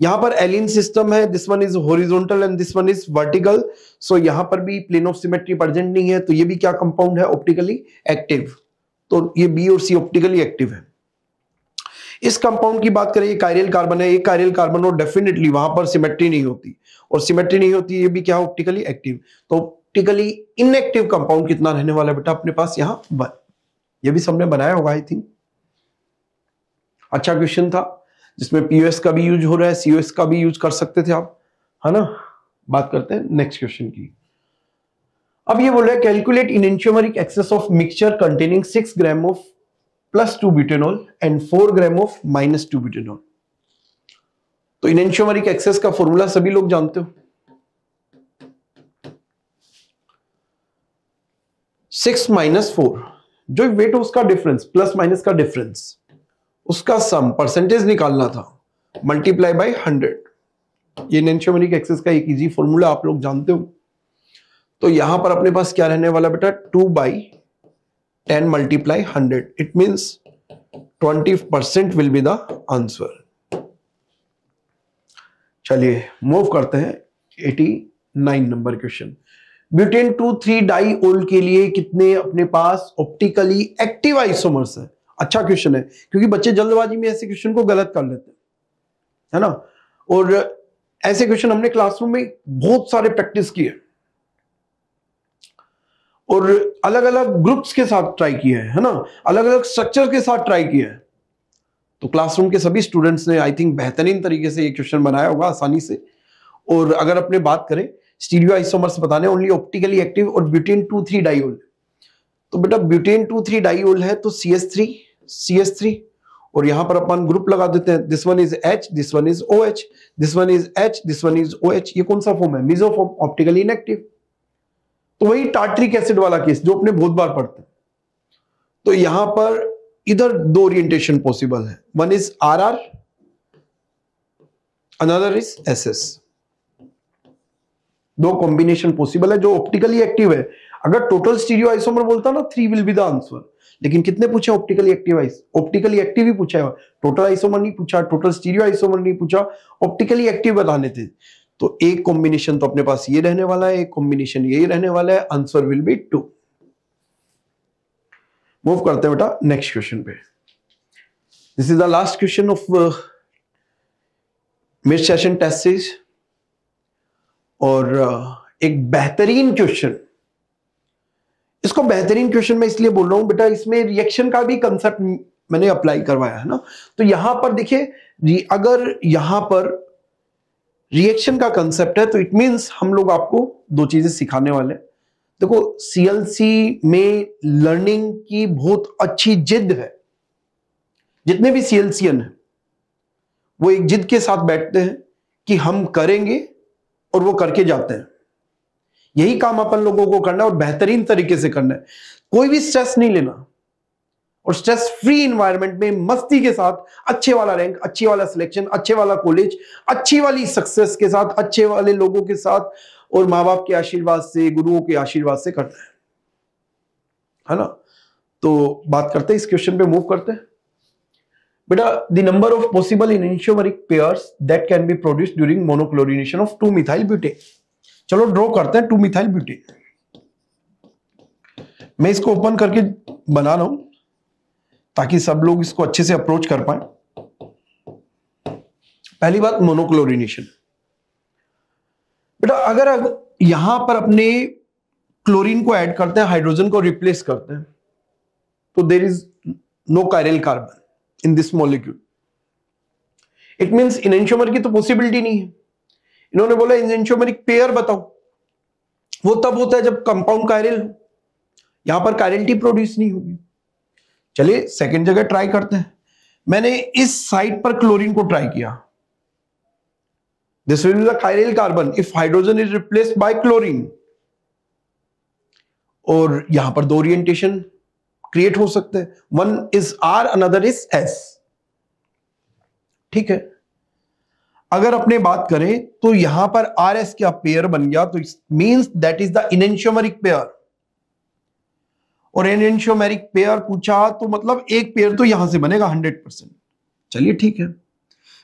यहां पर एलिन सिस्टम है this one is horizontal and this one is vertical so यहां पर भी प्लेन ऑफ सिमेट्री प्रजेंट नहीं है तो ये भी क्या कंपाउंड है ऑप्टिकली एक्टिव तो ये बी और सी ऑप्टिकली एक्टिव है इस कंपाउंड की बात करें ये कायरियल कार्बन है ये कायरियल कार्बन और डेफिनेटली वहां पर सिमेट्री नहीं होती और सिमेट्री नहीं होती ये भी क्या ऑप्टिकली एक्टिव तो ऑप्टिकली इनएक्टिव कंपाउंड कितना रहने वाला बेटा अपने पास यहां वन ये भी सबने बनाया होगा आई थिंक अच्छा क्वेश्चन था जिसमें पीओएस का भी यूज हो रहा है सीओएस का भी यूज कर सकते थे आप है ना बात करते हैं नेक्स्ट क्वेश्चन की अब ये बोल रहे हैं calculate in enantiomeric excess of mixture containing six gram of plus two butanol and four gram of minus two butanol तो इन इंश्योमरिक एक्सेस का फॉर्मूला सभी लोग जानते हो सिक्स माइनस फोर जो वेट हो उसका डिफरेंस प्लस माइनस का डिफरेंस उसका सम परसेंटेज निकालना था मल्टीप्लाई बाई हंड्रेड ये नेंशोमेरिक एक्सेस का एक इजी फॉर्मूला आप लोग जानते हो तो यहां पर अपने पास क्या रहने वाला बेटा two by ten multiply hundred it means twenty percent will be the answer चलिए मूव करते हैं eighty nine number question butane two three diol के लिए कितने अपने पास ऑप्टिकली एक्टिव आइसोमर्स है अच्छा क्वेश्चन है क्योंकि बच्चे जल्दबाजी में ऐसे क्वेश्चन को गलत कर लेते हैं है ना और ऐसे क्वेश्चन हमने क्लासरूम में बहुत सारे प्रैक्टिस किए और अलग अलग ग्रुप्स के साथ ट्राई किए हैं है ना अलग अलग स्ट्रक्चर के साथ ट्राई किए हैं तो क्लासरूम के सभी स्टूडेंट्स ने आई थिंक बेहतरीन तरीके से ये क्वेश्चन बनाया होगा आसानी से और अगर अपने बात करें स्टीरियो आइसोमर्स बताने ओनली ऑप्टिकली एक्टिव और ब्यूटेन टू थ्री डाइओल तो बेटा ब्यूटेन टू थ्री डाइओल है तो C S three C S three और यहां पर अपन ग्रुप लगा देते हैं this one is H this one is O H this one is H this one is O H ये कौन सा फॉर्म है फॉर्म ऑप्टिकली इनएक्टिव तो वही टार्ट्रिक एसिड वाला केस जो अपने बहुत बार पढ़ते हैं तो यहां पर इधर दो ओरिएंटेशन पॉसिबल है one is R R another is S S दो कॉम्बिनेशन पॉसिबल है जो ऑप्टिकली एक्टिव है अगर टोटल स्टीरियो आइसोमर बोलता ना three will be the answer लेकिन कितने पूछे optically active iso optically active ही पूछा है टोटल आइसोमर नहीं पूछा टोटल स्टीरियो आइसोमर नहीं पूछा ऑप्टिकली एक्टिव बताने थे तो एक कॉम्बिनेशन तो अपने पास ये रहने वाला है एक कॉम्बिनेशन ये रहने वाला है answer will be two move करते हैं बेटा नेक्स्ट क्वेश्चन पे this is the last question of this session test series और uh, एक बेहतरीन क्वेश्चन इसको बेहतरीन क्वेश्चन में इसलिए बोल रहा हूं बेटा इसमें रिएक्शन का भी कंसेप्ट मैंने अप्लाई करवाया है ना तो यहां पर देखिए अगर यहां पर रिएक्शन का कंसेप्ट है तो इट मींस हम लोग आपको दो चीजें सिखाने वाले हैं देखो सीएलसी में लर्निंग की बहुत अच्छी जिद है जितने भी सीएलसीएन है वो एक जिद के साथ बैठते हैं कि हम करेंगे और वो करके जाते हैं यही काम अपन लोगों को करना है और बेहतरीन तरीके से करना है कोई भी स्ट्रेस नहीं लेना और स्ट्रेस फ्री इन्वायरमेंट में मस्ती के साथ अच्छे वाला रैंक अच्छे वाला सिलेक्शन अच्छे वाला कॉलेज अच्छी वाली सक्सेस के साथ अच्छे वाले लोगों के साथ और माँ बाप के आशीर्वाद से गुरुओं के आशीर्वाद से करना है है ना तो बात करते हैं इस क्वेश्चन पे मूव करते हैं बेटा the number of possible in enantiomeric pairs that can be produce during monochlorination of two methyl butane चलो ड्रॉ करते हैं टू मिथाइल ब्यूटी मैं इसको ओपन करके बना रहा हूं ताकि सब लोग इसको अच्छे से अप्रोच कर पाए पहली बात मोनोक्लोरिनेशन बेटा अगर, अगर यहां पर अपने क्लोरीन को ऐड करते हैं हाइड्रोजन को रिप्लेस करते हैं तो there is no chiral carbon in this molecule it means enantiomer की तो पॉसिबिलिटी नहीं है इन्होंने बोला इंजेंशियोमेरिक पेयर बताओ वो तब होता है जब कंपाउंड कायरल हो यहां पर कायरलिटी प्रोड्यूस नहीं होगी चलिए सेकेंड जगह ट्राई करते हैं मैंने इस साइड पर क्लोरीन को ट्राई किया this will chiral carbon if hydrogen is replace by chlorine और यहां पर दो ओरिएंटेशन क्रिएट हो सकते हैं one is R another is S ठीक है अगर अपने बात करें तो यहां पर आर एस का पेयर बन गया तो means that is the enantiomeric pair और इनेंशियोमेरिक पेयर पूछा तो मतलब एक पेयर तो यहां से बनेगा हंड्रेड परसेंट चलिए ठीक है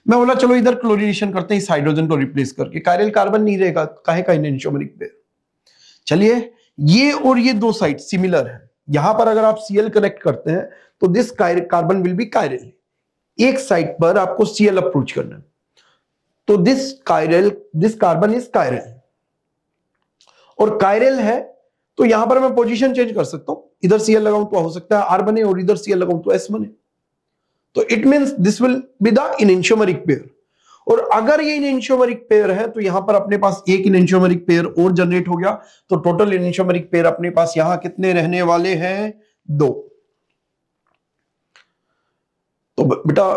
मैं बोला चलो इधर क्लोरिनेशन करते हैं इस हाइड्रोजन को रिप्लेस करके कायरल कार्बन नहीं रहेगा कहे का इनेंशियोमेरिक पेयर चलिए ये और ये दो साइड सिमिलर है यहां पर अगर आप सीएल कनेक्ट करते हैं तो this carbon will be chiral एक साइड पर आपको सीएल अप्रोच करना है तो this chiral this carbon is chiral और कायरल है तो यहां पर मैं पोजीशन चेंज कर सकता हूं इधर सीएल लगाऊं तो हो सकता है आर बने और इधर सीएल लगाऊं तो एस बने तो it means this will be the enantiomeric pair और अगर ये इनशोमरिक पेयर है तो यहां पर अपने पास एक इनशोमरिक पेयर और जनरेट हो गया तो टोटल इनशोमरिक पेयर अपने पास यहां कितने रहने वाले हैं दो तो बेटा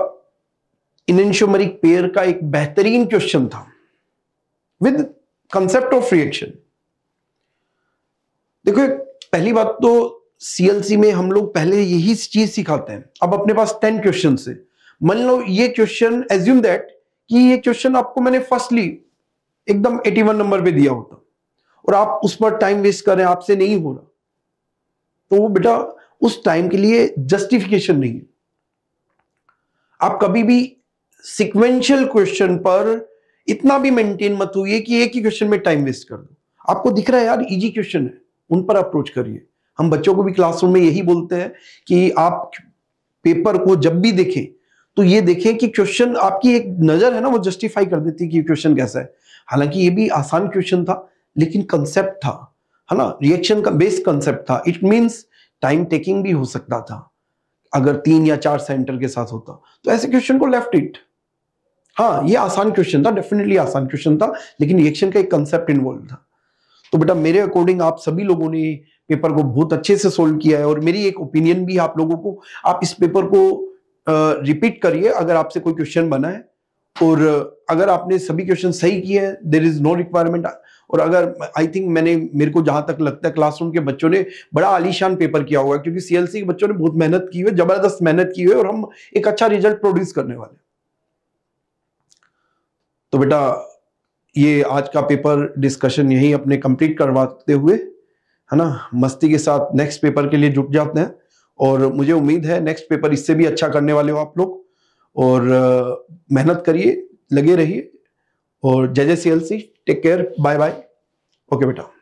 इनशोमरिक पेयर का एक बेहतरीन क्वेश्चन था विद कंसेप्ट ऑफ रिएक्शन देखो पहली बात तो सीएलसी में हम लोग पहले यही चीज सिखाते हैं अब अपने पास टेन क्वेश्चन से मान लो ये क्वेश्चन एज्यूम दैट कि ये क्वेश्चन आपको मैंने फर्स्टली एकदम 81 नंबर पे दिया होता और आप उस पर टाइम वेस्ट कर रहे हैं आपसे नहीं हो रहा तो वो बेटा उस टाइम के लिए जस्टिफिकेशन नहीं है आप कभी भी सिक्वेंशियल क्वेश्चन पर इतना भी मेंटेन मत हुई कि एक ही क्वेश्चन में टाइम वेस्ट कर दो आपको दिख रहा है यार इजी क्वेश्चन है उन पर अप्रोच करिए हम बच्चों को भी क्लासरूम में यही बोलते हैं कि आप पेपर को जब भी देखें तो ये देखें कि क्वेश्चन आपकी एक नज़र है ना वो जस्टिफाई कर देती है कि क्वेश्चन कैसा है हालांकि ये भी आसान क्वेश्चन था लेकिन कंसेप्ट था है ना रिएक्शन का बेस्ड कंसेप्ट था इट मीन्स टाइम टेकिंग भी हो सकता था अगर तीन या चार सेंटर के साथ होता तो ऐसे क्वेश्चन को लेफ्ट इट हाँ ये आसान क्वेश्चन था डेफिनेटली आसान क्वेश्चन था लेकिन रिएक्शन का एक कंसेप्ट इन्वॉल्व था तो बेटा मेरे अकॉर्डिंग आप सभी लोगों ने पेपर को बहुत अच्छे से सोल्व किया है और मेरी एक ओपिनियन भी आप लोगों को आप इस पेपर को रिपीट करिए अगर आपसे कोई क्वेश्चन बना है और अगर आपने सभी क्वेश्चन सही किए हैं देर इज नो रिक्वायरमेंट और अगर आई थिंक मैंने मेरे को जहां तक लगता है क्लासरूम के बच्चों ने बड़ा आलीशान पेपर किया हुआ है क्योंकि सीएलसी के बच्चों ने बहुत मेहनत की हुई है जबरदस्त मेहनत की हुई है और हम एक अच्छा रिजल्ट प्रोड्यूस करने वाले हैं तो बेटा ये आज का पेपर डिस्कशन यहीं अपने कंप्लीट करवाते हुए है ना मस्ती के साथ नेक्स्ट पेपर के लिए जुट जाते हैं और मुझे उम्मीद है नेक्स्ट पेपर इससे भी अच्छा करने वाले हो आप लोग और मेहनत करिए लगे रहिए और जय जय C L C take care bye bye okay बेटा